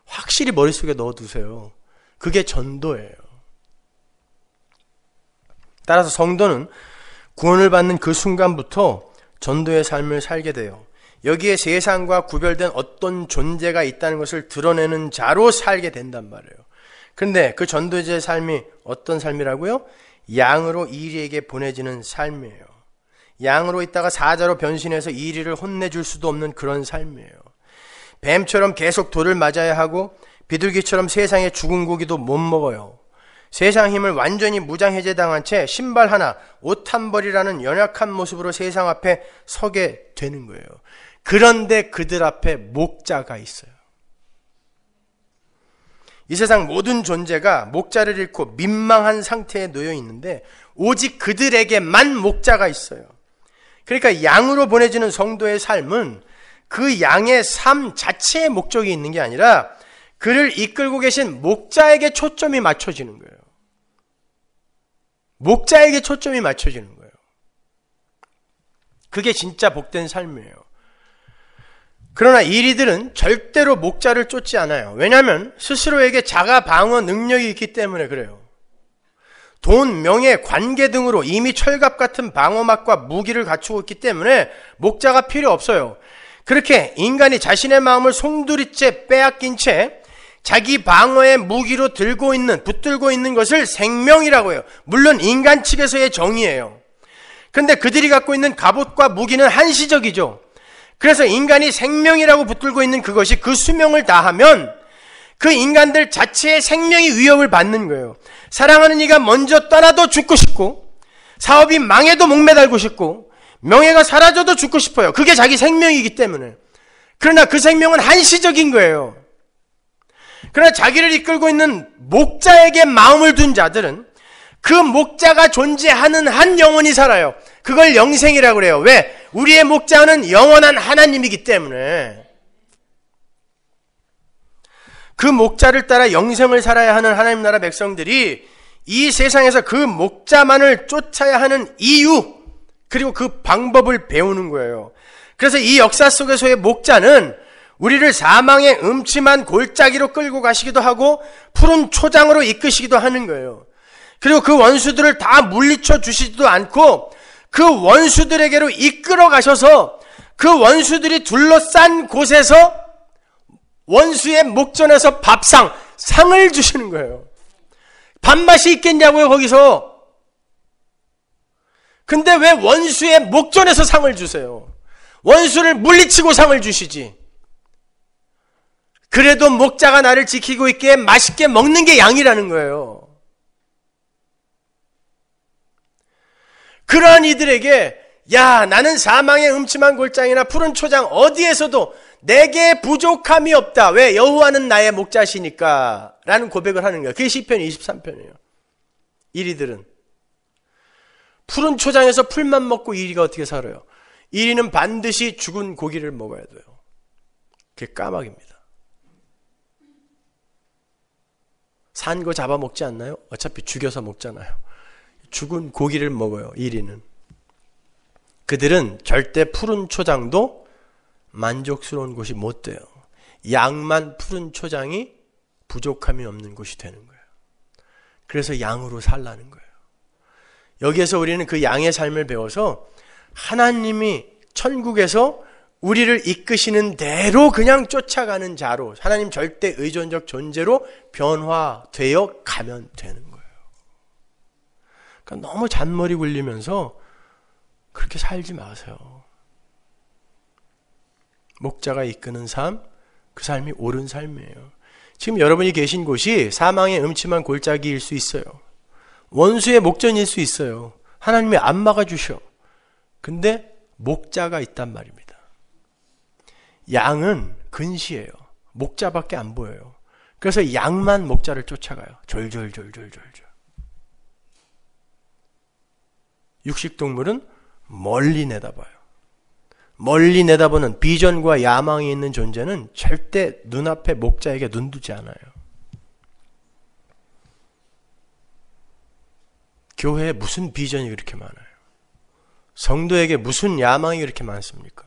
확실히 머릿속에 넣어두세요. 그게 전도예요. 따라서 성도는 구원을 받는 그 순간부터 전도의 삶을 살게 돼요. 여기에 세상과 구별된 어떤 존재가 있다는 것을 드러내는 자로 살게 된단 말이에요. 그런데 그 전도자의 삶이 어떤 삶이라고요? 양으로 이리에게 보내지는 삶이에요. 양으로 있다가 사자로 변신해서 이리를 혼내줄 수도 없는 그런 삶이에요. 뱀처럼 계속 돌을 맞아야 하고 비둘기처럼 세상의 죽은 고기도 못 먹어요. 세상 힘을 완전히 무장해제당한 채 신발 하나, 옷 한 벌이라는 연약한 모습으로 세상 앞에 서게 되는 거예요. 그런데 그들 앞에 목자가 있어요. 이 세상 모든 존재가 목자를 잃고 민망한 상태에 놓여 있는데 오직 그들에게만 목자가 있어요. 그러니까 양으로 보내지는 성도의 삶은 그 양의 삶 자체에 목적이 있는 게 아니라 그를 이끌고 계신 목자에게 초점이 맞춰지는 거예요. 목자에게 초점이 맞춰지는 거예요. 그게 진짜 복된 삶이에요. 그러나 이리들은 절대로 목자를 쫓지 않아요. 왜냐하면 스스로에게 자가 방어 능력이 있기 때문에 그래요. 돈, 명예, 관계 등으로 이미 철갑 같은 방어막과 무기를 갖추고 있기 때문에 목자가 필요 없어요. 그렇게 인간이 자신의 마음을 송두리째 빼앗긴 채 자기 방어의 무기로 들고 있는, 붙들고 있는 것을 생명이라고 해요. 물론 인간 측에서의 정의예요. 근데 그들이 갖고 있는 갑옷과 무기는 한시적이죠. 그래서 인간이 생명이라고 붙들고 있는 그것이 그 수명을 다하면 그 인간들 자체의 생명이 위협을 받는 거예요. 사랑하는 이가 먼저 떠나도 죽고 싶고 사업이 망해도 목매달고 싶고 명예가 사라져도 죽고 싶어요. 그게 자기 생명이기 때문에. 그러나 그 생명은 한시적인 거예요. 그러나 자기를 이끌고 있는 목자에게 마음을 둔 자들은 그 목자가 존재하는 한 영혼이 살아요. 그걸 영생이라고 그래요. 왜? 우리의 목자는 영원한 하나님이기 때문에 그 목자를 따라 영생을 살아야 하는 하나님 나라 백성들이 이 세상에서 그 목자만을 쫓아야 하는 이유 그리고 그 방법을 배우는 거예요. 그래서 이 역사 속에서의 목자는 우리를 사망의 음침한 골짜기로 끌고 가시기도 하고 푸른 초장으로 이끄시기도 하는 거예요. 그리고 그 원수들을 다 물리쳐 주시지도 않고 그 원수들에게로 이끌어 가셔서 그 원수들이 둘러싼 곳에서 원수의 목전에서 밥상, 상을 주시는 거예요. 밥맛이 있겠냐고요, 거기서. 근데 왜 원수의 목전에서 상을 주세요? 원수를 물리치고 상을 주시지. 그래도 목자가 나를 지키고 있게 맛있게 먹는 게 양이라는 거예요. 그러한 이들에게 야 나는 사망의 음침한 골짜기나 푸른 초장 어디에서도 내게 부족함이 없다. 왜? 여호와는 나의 목자시니까 라는 고백을 하는 거야. 그게 시편 23편이에요. 1위들은 푸른 초장에서 풀만 먹고 1위가 어떻게 살아요? 1위는 반드시 죽은 고기를 먹어야 돼요. 그게 까마귀입니다. 산 거 잡아먹지 않나요? 어차피 죽여서 먹잖아요. 죽은 고기를 먹어요. 1위는. 그들은 절대 푸른 초장도 만족스러운 곳이 못 돼요. 양만 푸른 초장이 부족함이 없는 곳이 되는 거예요. 그래서 양으로 살라는 거예요. 여기에서 우리는 그 양의 삶을 배워서 하나님이 천국에서 우리를 이끄시는 대로 그냥 쫓아가는 자로 하나님 절대 의존적 존재로 변화되어 가면 되는 거예요. 그러니까 너무 잔머리 굴리면서 그렇게 살지 마세요. 목자가 이끄는 삶, 그 삶이 옳은 삶이에요. 지금 여러분이 계신 곳이 사망의 음침한 골짜기일 수 있어요. 원수의 목전일 수 있어요. 하나님이 안 막아주셔. 근데 목자가 있단 말입니다. 양은 근시예요. 목자밖에 안 보여요. 그래서 양만 목자를 쫓아가요. 졸졸졸졸졸졸. 육식 동물은 멀리 내다봐요. 멀리 내다보는 비전과 야망이 있는 존재는 절대 눈앞에 목자에게 눈두지 않아요. 교회에 무슨 비전이 그렇게 많아요? 성도에게 무슨 야망이 그렇게 많습니까?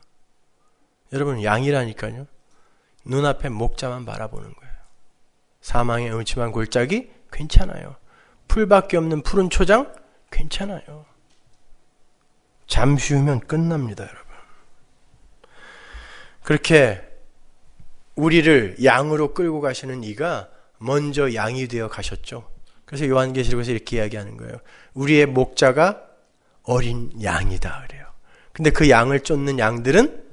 여러분 양이라니까요. 눈앞에 목자만 바라보는 거예요. 사망의 음침한 골짜기 괜찮아요. 풀밖에 없는 푸른 초장 괜찮아요. 잠시 후면 끝납니다, 여러분. 그렇게 우리를 양으로 끌고 가시는 이가 먼저 양이 되어 가셨죠. 그래서 요한계시록에서 이렇게 이야기하는 거예요. 우리의 목자가 어린 양이다 그래요. 근데 그 양을 쫓는 양들은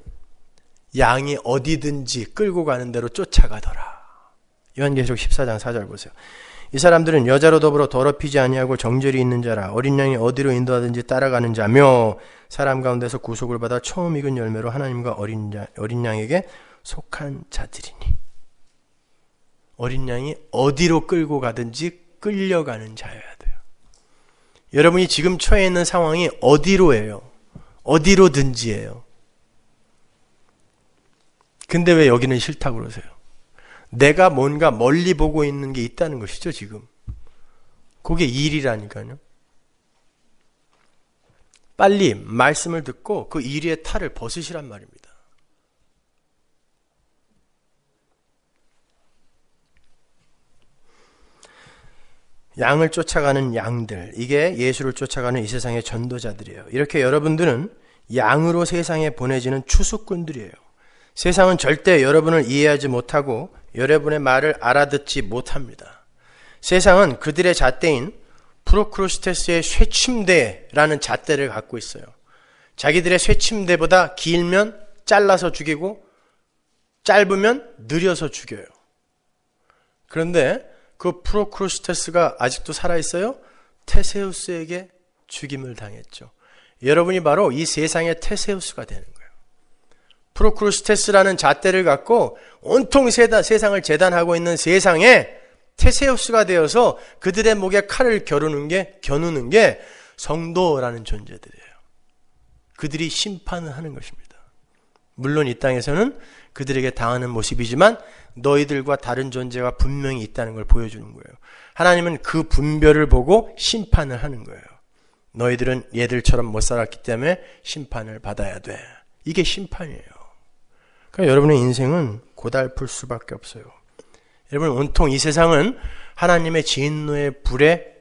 양이 어디든지 끌고 가는 대로 쫓아가더라. 요한계시록 14장 4절 보세요. 이 사람들은 여자로 더불어 더럽히지 아니하고 정절이 있는 자라 어린 양이 어디로 인도하든지 따라가는 자며 사람 가운데서 구속을 받아 처음 익은 열매로 하나님과 어린, 자, 어린 양에게 속한 자들이니 어린 양이 어디로 끌고 가든지 끌려가는 자여야 돼요. 여러분이 지금 처해 있는 상황이 어디로예요? 어디로든지예요. 근데 왜 여기는 싫다고 그러세요? 내가 뭔가 멀리 보고 있는 게 있다는 것이죠, 지금. 그게 일이라니까요. 빨리 말씀을 듣고 그 일의 탈을 벗으시란 말입니다. 양을 쫓아가는 양들. 이게 예수를 쫓아가는 이 세상의 전도자들이에요. 이렇게 여러분들은 양으로 세상에 보내지는 추수꾼들이에요. 세상은 절대 여러분을 이해하지 못하고 여러분의 말을 알아듣지 못합니다. 세상은 그들의 잣대인 프로크로스테스의 쇠침대라는 잣대를 갖고 있어요. 자기들의 쇠침대보다 길면 잘라서 죽이고 짧으면 느려서 죽여요. 그런데 그 프로크로스테스가 아직도 살아있어요? 테세우스에게 죽임을 당했죠. 여러분이 바로 이 세상의 테세우스가 되는 거예요. 프로크루스테스라는 잣대를 갖고 온통 세다, 세상을 재단하고 있는 세상에 테세우스가 되어서 그들의 목에 칼을 겨누는 게, 겨누는 게 성도라는 존재들이에요. 그들이 심판을 하는 것입니다. 물론 이 땅에서는 그들에게 당하는 모습이지만 너희들과 다른 존재가 분명히 있다는 걸 보여주는 거예요. 하나님은 그 분별을 보고 심판을 하는 거예요. 너희들은 얘들처럼 못 살았기 때문에 심판을 받아야 돼. 이게 심판이에요. 그러니까 여러분의 인생은 고달플 수밖에 없어요. 여러분 온통 이 세상은 하나님의 진노의 불에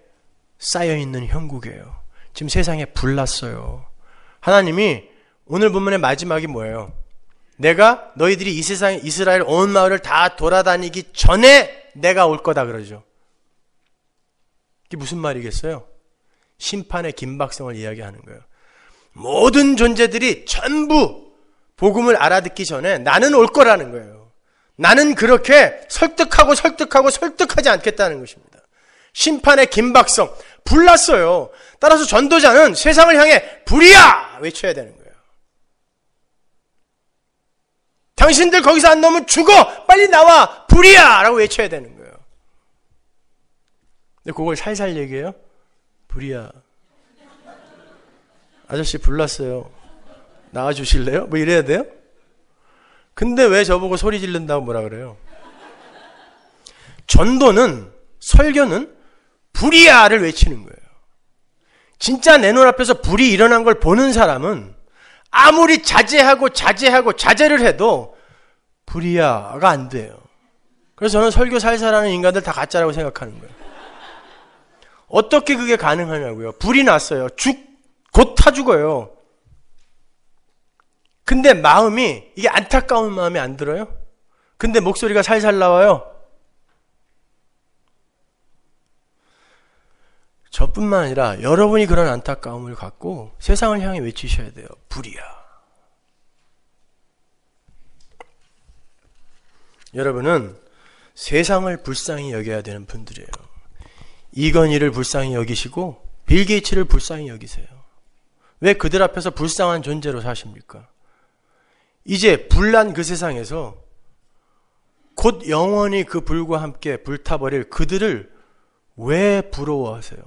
쌓여 있는 형국이에요. 지금 세상에 불났어요. 하나님이 오늘 본문의 마지막이 뭐예요? 내가 너희들이 이 세상 이스라엘 온 마을을 다 돌아다니기 전에 내가 올 거다 그러죠. 이게 무슨 말이겠어요? 심판의 긴박성을 이야기하는 거예요. 모든 존재들이 전부 복음을 알아듣기 전에 나는 올 거라는 거예요. 나는 그렇게 설득하고 설득하고 설득하지 않겠다는 것입니다. 심판의 긴박성, 불났어요. 따라서 전도자는 세상을 향해 불이야! 외쳐야 되는 거예요. 당신들 거기서 안 나오면 죽어! 빨리 나와! 불이야! 라고 외쳐야 되는 거예요. 근데 그걸 살살 얘기해요? 불이야. 아저씨 불났어요. 나와 주실래요? 뭐 이래야 돼요? 근데 왜 저보고 소리 지른다고 뭐라 그래요? 전도는 설교는 불이야를 외치는 거예요. 진짜 내 눈앞에서 불이 일어난 걸 보는 사람은 아무리 자제하고 자제하고 자제를 해도 불이야가 안 돼요. 그래서 저는 설교 살살하는 인간들 다 가짜라고 생각하는 거예요. 어떻게 그게 가능하냐고요. 불이 났어요. 죽, 곧 타 죽어요. 근데 마음이 이게 안타까운 마음이 안 들어요? 근데 목소리가 살살 나와요. 저뿐만 아니라 여러분이 그런 안타까움을 갖고 세상을 향해 외치셔야 돼요. 불이야. 여러분은 세상을 불쌍히 여겨야 되는 분들이에요. 이건희를 불쌍히 여기시고 빌 게이츠를 불쌍히 여기세요. 왜 그들 앞에서 불쌍한 존재로 사십니까? 이제 불난 그 세상에서 곧 영원히 그 불과 함께 불타버릴 그들을 왜 부러워하세요?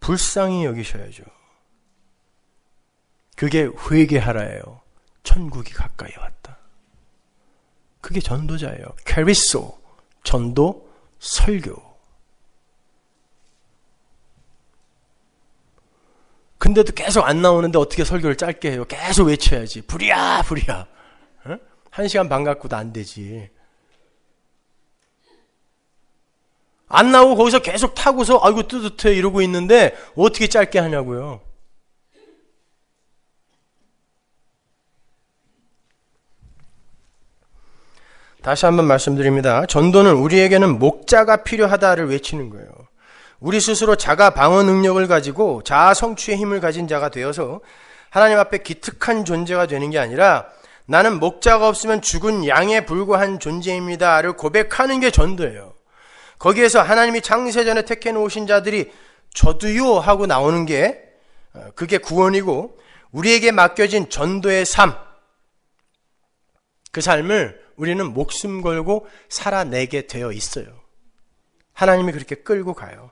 불쌍히 여기셔야죠. 그게 회개하라예요. 천국이 가까이 왔다. 그게 전도자예요. 캐리소, 전도, 설교. 근데도 계속 안 나오는데 어떻게 설교를 짧게 해요? 계속 외쳐야지. 부랴, 부랴. 어? 한 시간 반 갖고도 안 되지. 안 나오고 거기서 계속 타고서 아이고 뜨뜻해 이러고 있는데 어떻게 짧게 하냐고요. 다시 한번 말씀드립니다. 전도는 우리에게는 목자가 필요하다를 외치는 거예요. 우리 스스로 자가 방어 능력을 가지고 자아 성취의 힘을 가진 자가 되어서 하나님 앞에 기특한 존재가 되는 게 아니라 나는 목자가 없으면 죽은 양에 불과한 존재입니다를 고백하는 게 전도예요. 거기에서 하나님이 창세전에 택해 놓으신 자들이 저도요 하고 나오는 게 어, 그게 구원이고 우리에게 맡겨진 전도의 삶. 그 삶을 우리는 목숨 걸고 살아내게 되어 있어요. 하나님이 그렇게 끌고 가요.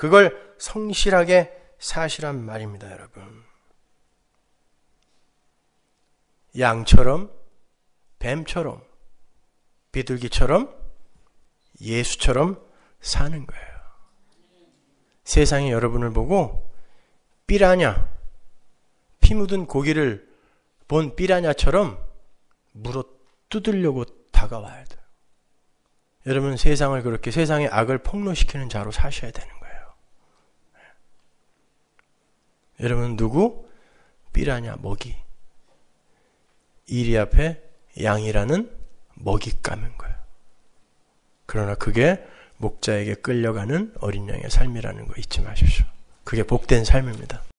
그걸 성실하게 사실한 말입니다, 여러분. 양처럼, 뱀처럼, 비둘기처럼, 예수처럼 사는 거예요. 세상이 여러분을 보고 삐라냐, 피 묻은 고기를 본 삐라냐처럼 물어 뜯으려고 다가와야 돼요. 여러분 세상을 그렇게 세상의 악을 폭로시키는 자로 사셔야 되는 거예요. 여러분 누구? 삐라냐 먹이. 이리 앞에 양이라는 먹잇감인 거예요. 그러나 그게 목자에게 끌려가는 어린 양의 삶이라는 거 잊지 마십시오. 그게 복된 삶입니다.